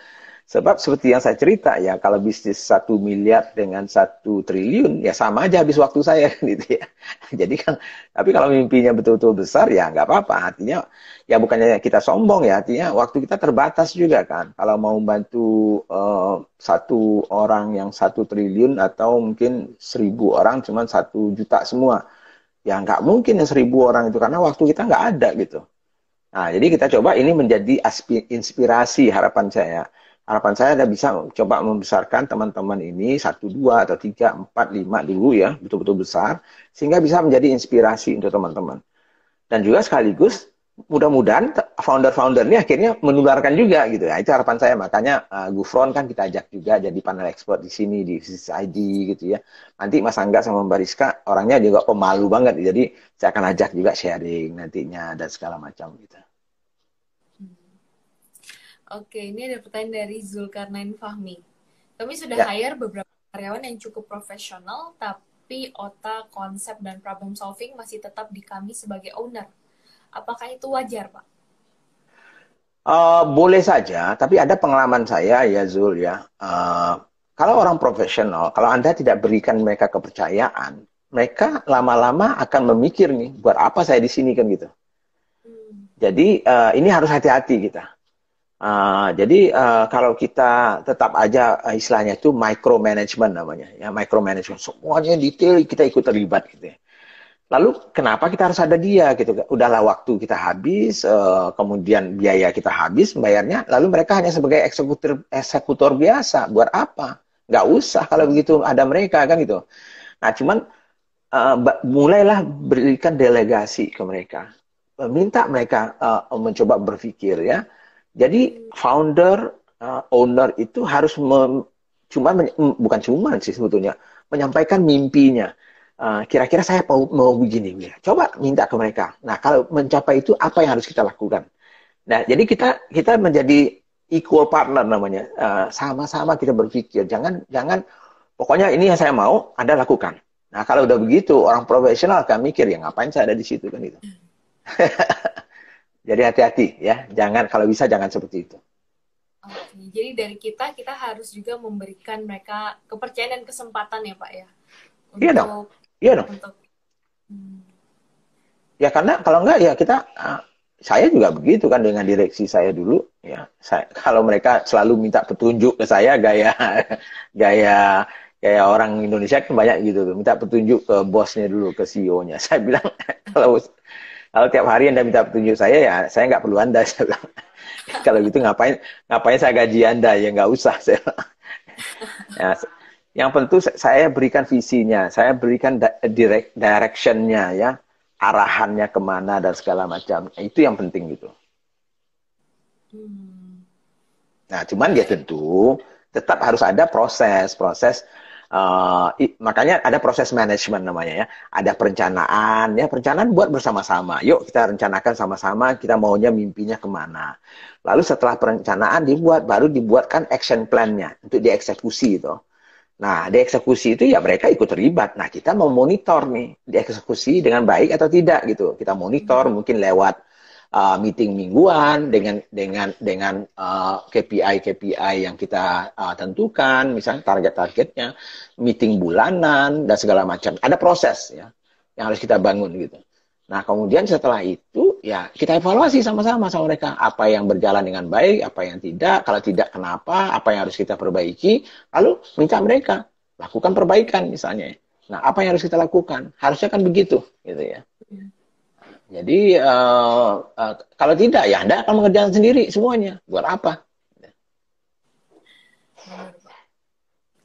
Sebab seperti yang saya cerita ya, kalau bisnis satu miliar dengan satu triliun ya sama aja habis waktu saya gitu ya. Jadi kan, tapi kalau mimpinya betul-betul besar ya nggak apa-apa. Artinya ya bukannya kita sombong ya, artinya waktu kita terbatas juga kan. Kalau mau membantu uh, eh, satu orang yang satu triliun atau mungkin seribu orang cuma satu juta semua, ya nggak mungkin yang seribu orang itu karena waktu kita nggak ada gitu. Nah, jadi kita coba ini menjadi inspirasi harapan saya harapan saya ada bisa coba membesarkan teman-teman ini satu dua atau tiga empat lima dulu ya betul-betul besar sehingga bisa menjadi inspirasi untuk teman-teman dan juga sekaligus mudah-mudahan founder-founder ini akhirnya menularkan juga gitu ya itu harapan saya makanya uh, Gufron kan kita ajak juga jadi panel ekspor di sini di ID gitu ya nanti Mas Angga sama Mbak Rizka orangnya juga pemalu banget jadi saya akan ajak juga sharing nantinya dan segala macam gitu Oke, ini ada pertanyaan dari Zulkarnain Fahmi. Kami sudah ya. hire beberapa karyawan yang cukup profesional, tapi otak, konsep, dan problem solving masih tetap di kami sebagai owner. Apakah itu wajar, Pak? Uh, boleh saja, tapi ada pengalaman saya ya Zul ya. Uh, kalau orang profesional, kalau Anda tidak berikan mereka kepercayaan, mereka lama-lama akan memikir nih, buat apa saya di sini kan gitu. Hmm. Jadi uh, ini harus hati-hati kita. Uh, jadi uh, kalau kita tetap aja uh, istilahnya itu micromanagement namanya, ya micromanagement semuanya detail kita ikut terlibat gitu ya. Lalu kenapa kita harus ada dia gitu? Udahlah waktu kita habis, uh, kemudian biaya kita habis membayarnya, Lalu mereka hanya sebagai eksekutor eksekutor biasa. Buat apa? Gak usah kalau begitu ada mereka kan gitu. Nah cuman uh, mulailah berikan delegasi ke mereka, minta mereka uh, mencoba berpikir ya jadi founder, uh, owner itu harus mem, cuma men, bukan cuma sih sebetulnya menyampaikan mimpinya. Uh, kira-kira uh, saya mau, mau begini, ya. coba minta ke mereka. Nah kalau mencapai itu apa yang harus kita lakukan? Nah jadi kita kita menjadi equal partner namanya, uh, sama-sama uh, kita berpikir. Jangan jangan pokoknya ini yang saya mau, anda lakukan. Nah kalau udah begitu orang profesional akan mikir ya ngapain saya ada di situ kan gitu. Hmm. Jadi hati-hati ya, jangan kalau bisa jangan seperti itu. Oke, jadi dari kita kita harus juga memberikan mereka kepercayaan dan kesempatan ya Pak ya. Iya untuk, iya dong, iya dong. Untuk, hmm. Ya karena kalau enggak ya kita, ah, saya juga begitu kan dengan direksi saya dulu ya. Saya, kalau mereka selalu minta petunjuk ke saya gaya gaya kayak orang Indonesia kan banyak gitu tuh minta petunjuk ke bosnya dulu ke CEO-nya saya bilang kalau kalau tiap hari Anda minta petunjuk saya, ya saya nggak perlu Anda. Saya Kalau gitu ngapain ngapain saya gaji Anda? Ya nggak usah. Saya Ya, yang penting saya berikan visinya, saya berikan direct, directionnya ya, arahannya kemana dan segala macam. Itu yang penting gitu. Hmm. Nah, cuman ya tentu tetap harus ada proses, proses Uh, makanya ada proses manajemen namanya ya. Ada perencanaan ya, perencanaan buat bersama-sama. Yuk kita rencanakan sama-sama kita maunya mimpinya kemana. Lalu setelah perencanaan dibuat, baru dibuatkan action plannya untuk dieksekusi itu. Nah, dieksekusi itu ya mereka ikut terlibat. Nah, kita mau monitor nih, dieksekusi dengan baik atau tidak gitu. Kita monitor mungkin lewat uh, meeting mingguan dengan dengan dengan uh, KPI KPI yang kita uh, tentukan, misalnya target-targetnya, meeting bulanan dan segala macam. Ada proses ya yang harus kita bangun gitu. Nah, kemudian setelah itu ya kita evaluasi sama-sama sama mereka apa yang berjalan dengan baik, apa yang tidak, kalau tidak kenapa, apa yang harus kita perbaiki, lalu minta mereka lakukan perbaikan misalnya. Nah, apa yang harus kita lakukan? Harusnya kan begitu gitu ya. Jadi uh, uh, kalau tidak ya Anda akan mengerjakan sendiri semuanya. Buat apa?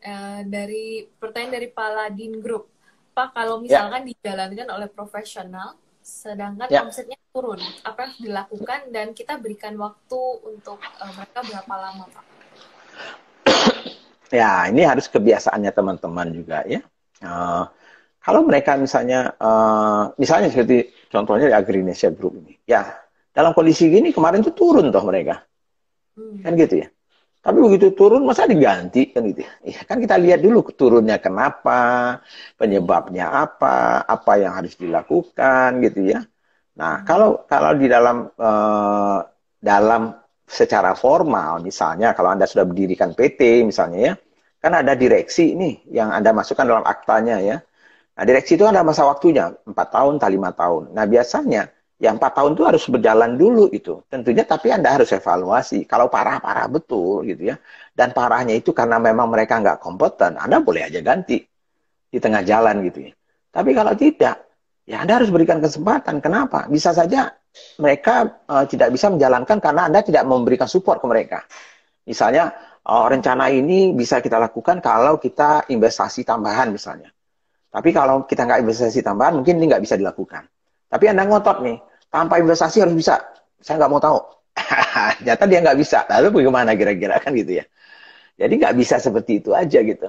Uh, dari pertanyaan dari Paladin Group, Pak, kalau ya. misalkan yeah. dijalankan oleh profesional, sedangkan yeah. omsetnya turun, apa yang dilakukan dan kita berikan waktu untuk uh, mereka berapa lama, Pak? ya, ini harus kebiasaannya teman-teman juga ya. Uh, kalau mereka misalnya, uh, misalnya seperti Contohnya di ya Agrinesia Group ini. Ya, dalam kondisi gini kemarin tuh turun toh mereka. Hmm. Kan gitu ya. Tapi begitu turun masa diganti kan gitu. Ya, iya, kan kita lihat dulu turunnya kenapa, penyebabnya apa, apa yang harus dilakukan gitu ya. Nah, hmm. kalau kalau di dalam eh, dalam secara formal misalnya kalau Anda sudah mendirikan PT misalnya ya, kan ada direksi nih yang Anda masukkan dalam aktanya ya. Nah, direksi itu ada masa waktunya, 4 tahun, 5 tahun. Nah, biasanya yang 4 tahun itu harus berjalan dulu itu. Tentunya tapi Anda harus evaluasi. Kalau parah-parah betul gitu ya. Dan parahnya itu karena memang mereka nggak kompeten, Anda boleh aja ganti di tengah jalan gitu ya. Tapi kalau tidak, ya Anda harus berikan kesempatan. Kenapa? Bisa saja mereka e, tidak bisa menjalankan karena Anda tidak memberikan support ke mereka. Misalnya, oh, rencana ini bisa kita lakukan kalau kita investasi tambahan misalnya. Tapi kalau kita nggak investasi tambahan, mungkin ini nggak bisa dilakukan. Tapi Anda ngotot nih, tanpa investasi harus bisa. Saya nggak mau tahu. Ternyata dia nggak bisa. Lalu bagaimana kira-kira kan gitu ya. Jadi nggak bisa seperti itu aja gitu.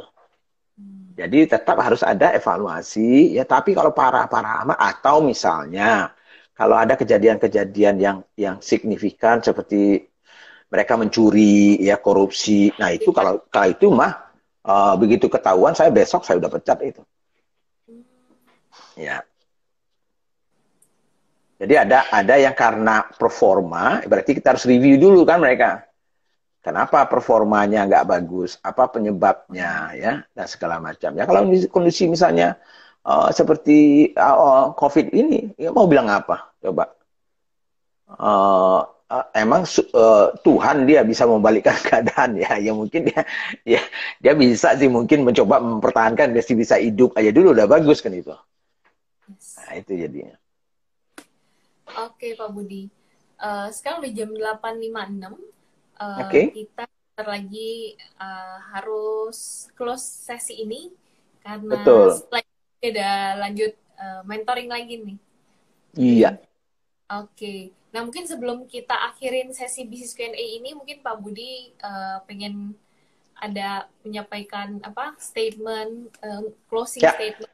Jadi tetap harus ada evaluasi ya. Tapi kalau parah-parah amat atau misalnya kalau ada kejadian-kejadian yang yang signifikan seperti mereka mencuri ya korupsi, nah itu kalau kalau itu mah uh, begitu ketahuan saya besok saya udah pecat itu. Ya. Jadi ada ada yang karena performa, berarti kita harus review dulu kan mereka. Kenapa performanya nggak bagus? Apa penyebabnya ya dan segala macam. Ya kalau kondisi misalnya uh, seperti uh, COVID ini, ya mau bilang apa? Coba. Uh, uh, emang uh, Tuhan dia bisa membalikkan keadaan ya ya mungkin dia ya dia bisa sih mungkin mencoba mempertahankan dia bisa hidup aja dulu udah bagus kan itu Nah, itu jadinya oke Pak Budi uh, sekarang udah jam 8.56 Uh, okay. kita lagi uh, harus close sesi ini karena Betul. setelah ini ada lanjut uh, mentoring lagi nih. Iya. Oke. Okay. Nah mungkin sebelum kita akhirin sesi bisnis Q&A ini, mungkin Pak Budi uh, pengen ada menyampaikan apa statement uh, closing ya. statement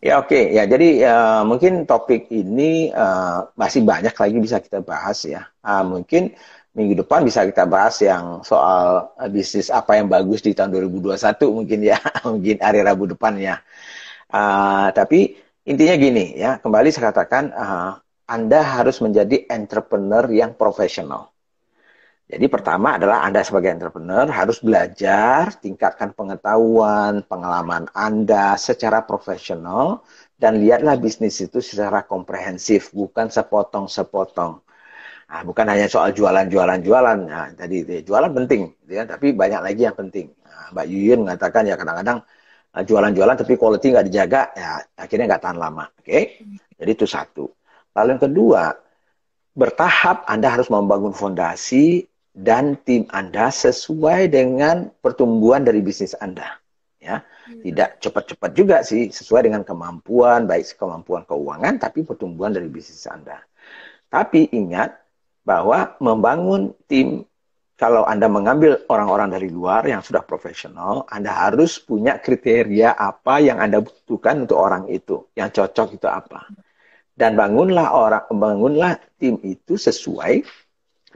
Ya oke okay. ya jadi uh, mungkin topik ini uh, masih banyak lagi bisa kita bahas ya uh, mungkin minggu depan bisa kita bahas yang soal eh, bisnis apa yang bagus di tahun 2021 mungkin ya mungkin hari Rabu depan ya uh, tapi intinya gini ya kembali saya katakan uh, Anda harus menjadi entrepreneur yang profesional jadi pertama adalah Anda sebagai entrepreneur harus belajar, tingkatkan pengetahuan, pengalaman Anda secara profesional, dan lihatlah bisnis itu secara komprehensif, bukan sepotong-sepotong. Nah, bukan hanya soal jualan-jualan-jualan. Nah, jadi ya, jualan penting, gitu ya, tapi banyak lagi yang penting. Nah, Mbak Yuyun mengatakan ya kadang-kadang ah, jualan-jualan tapi quality nggak dijaga, ya akhirnya nggak tahan lama. Oke, okay? Iya. jadi itu satu. Lalu yang kedua, bertahap Anda harus membangun fondasi dan tim Anda sesuai dengan pertumbuhan dari bisnis Anda. Ya, hmm. tidak cepat-cepat juga sih sesuai dengan kemampuan baik kemampuan keuangan tapi pertumbuhan dari bisnis Anda. Tapi ingat bahwa membangun tim kalau Anda mengambil orang-orang dari luar yang sudah profesional, Anda harus punya kriteria apa yang Anda butuhkan untuk orang itu, yang cocok itu apa. Dan bangunlah orang bangunlah tim itu sesuai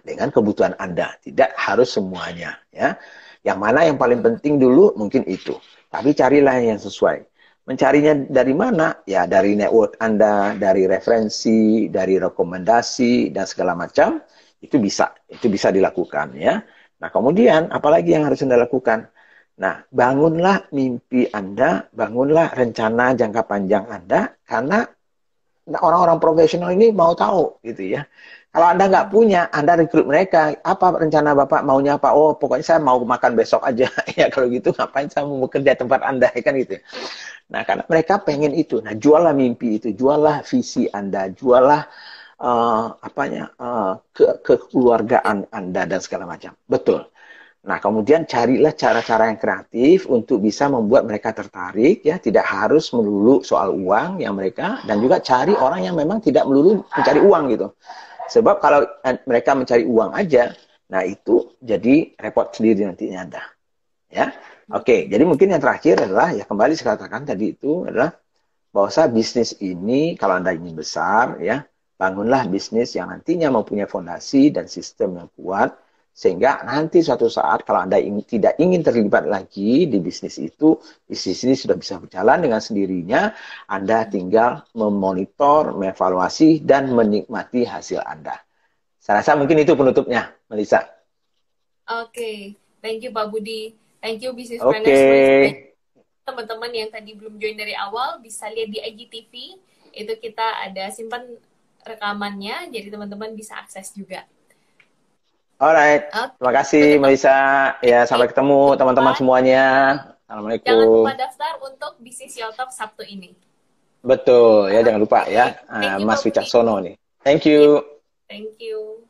dengan kebutuhan Anda, tidak harus semuanya ya. Yang mana yang paling penting dulu mungkin itu. Tapi carilah yang sesuai. Mencarinya dari mana? Ya dari network Anda, dari referensi, dari rekomendasi dan segala macam itu bisa, itu bisa dilakukan ya. Nah, kemudian apalagi yang harus Anda lakukan? Nah, bangunlah mimpi Anda, bangunlah rencana jangka panjang Anda karena nah, orang-orang profesional ini mau tahu gitu ya. Kalau Anda nggak punya, Anda rekrut mereka. Apa rencana Bapak maunya apa? Oh, pokoknya saya mau makan besok aja. ya kalau gitu ngapain saya mau bekerja tempat Anda ya, kan gitu. Ya. Nah, karena mereka pengen itu. Nah, jualah mimpi itu, jualah visi Anda, jualah uh, eh, apanya uh, ke kekeluargaan Anda dan segala macam. Betul. Nah, kemudian carilah cara-cara yang kreatif untuk bisa membuat mereka tertarik ya, tidak harus melulu soal uang yang mereka dan juga cari orang yang memang tidak melulu mencari uang gitu Sebab kalau mereka mencari uang aja, nah itu jadi repot sendiri nantinya nyata. Ya. Oke, okay, jadi mungkin yang terakhir adalah ya kembali saya katakan tadi itu adalah bahwa bisnis ini kalau Anda ingin besar ya, bangunlah bisnis yang nantinya mempunyai fondasi dan sistem yang kuat sehingga nanti suatu saat kalau Anda ingin, tidak ingin terlibat lagi di bisnis itu, bisnis ini sudah bisa berjalan dengan sendirinya, Anda tinggal memonitor, mengevaluasi, dan menikmati hasil Anda. Saya rasa mungkin itu penutupnya, Melisa. Oke, okay. thank you Pak Budi. Thank you Business okay. Teman-teman yang tadi belum join dari awal bisa lihat di IGTV, itu kita ada simpan rekamannya, jadi teman-teman bisa akses juga. Alright, okay. terima kasih Melisa. Ya, sampai ketemu teman-teman semuanya. Assalamualaikum. Jangan lupa daftar untuk bisnis Youtube Sabtu ini. Betul, ya jangan lupa ya. Ah, Mas Wicaksono nih. Thank you. Thank you.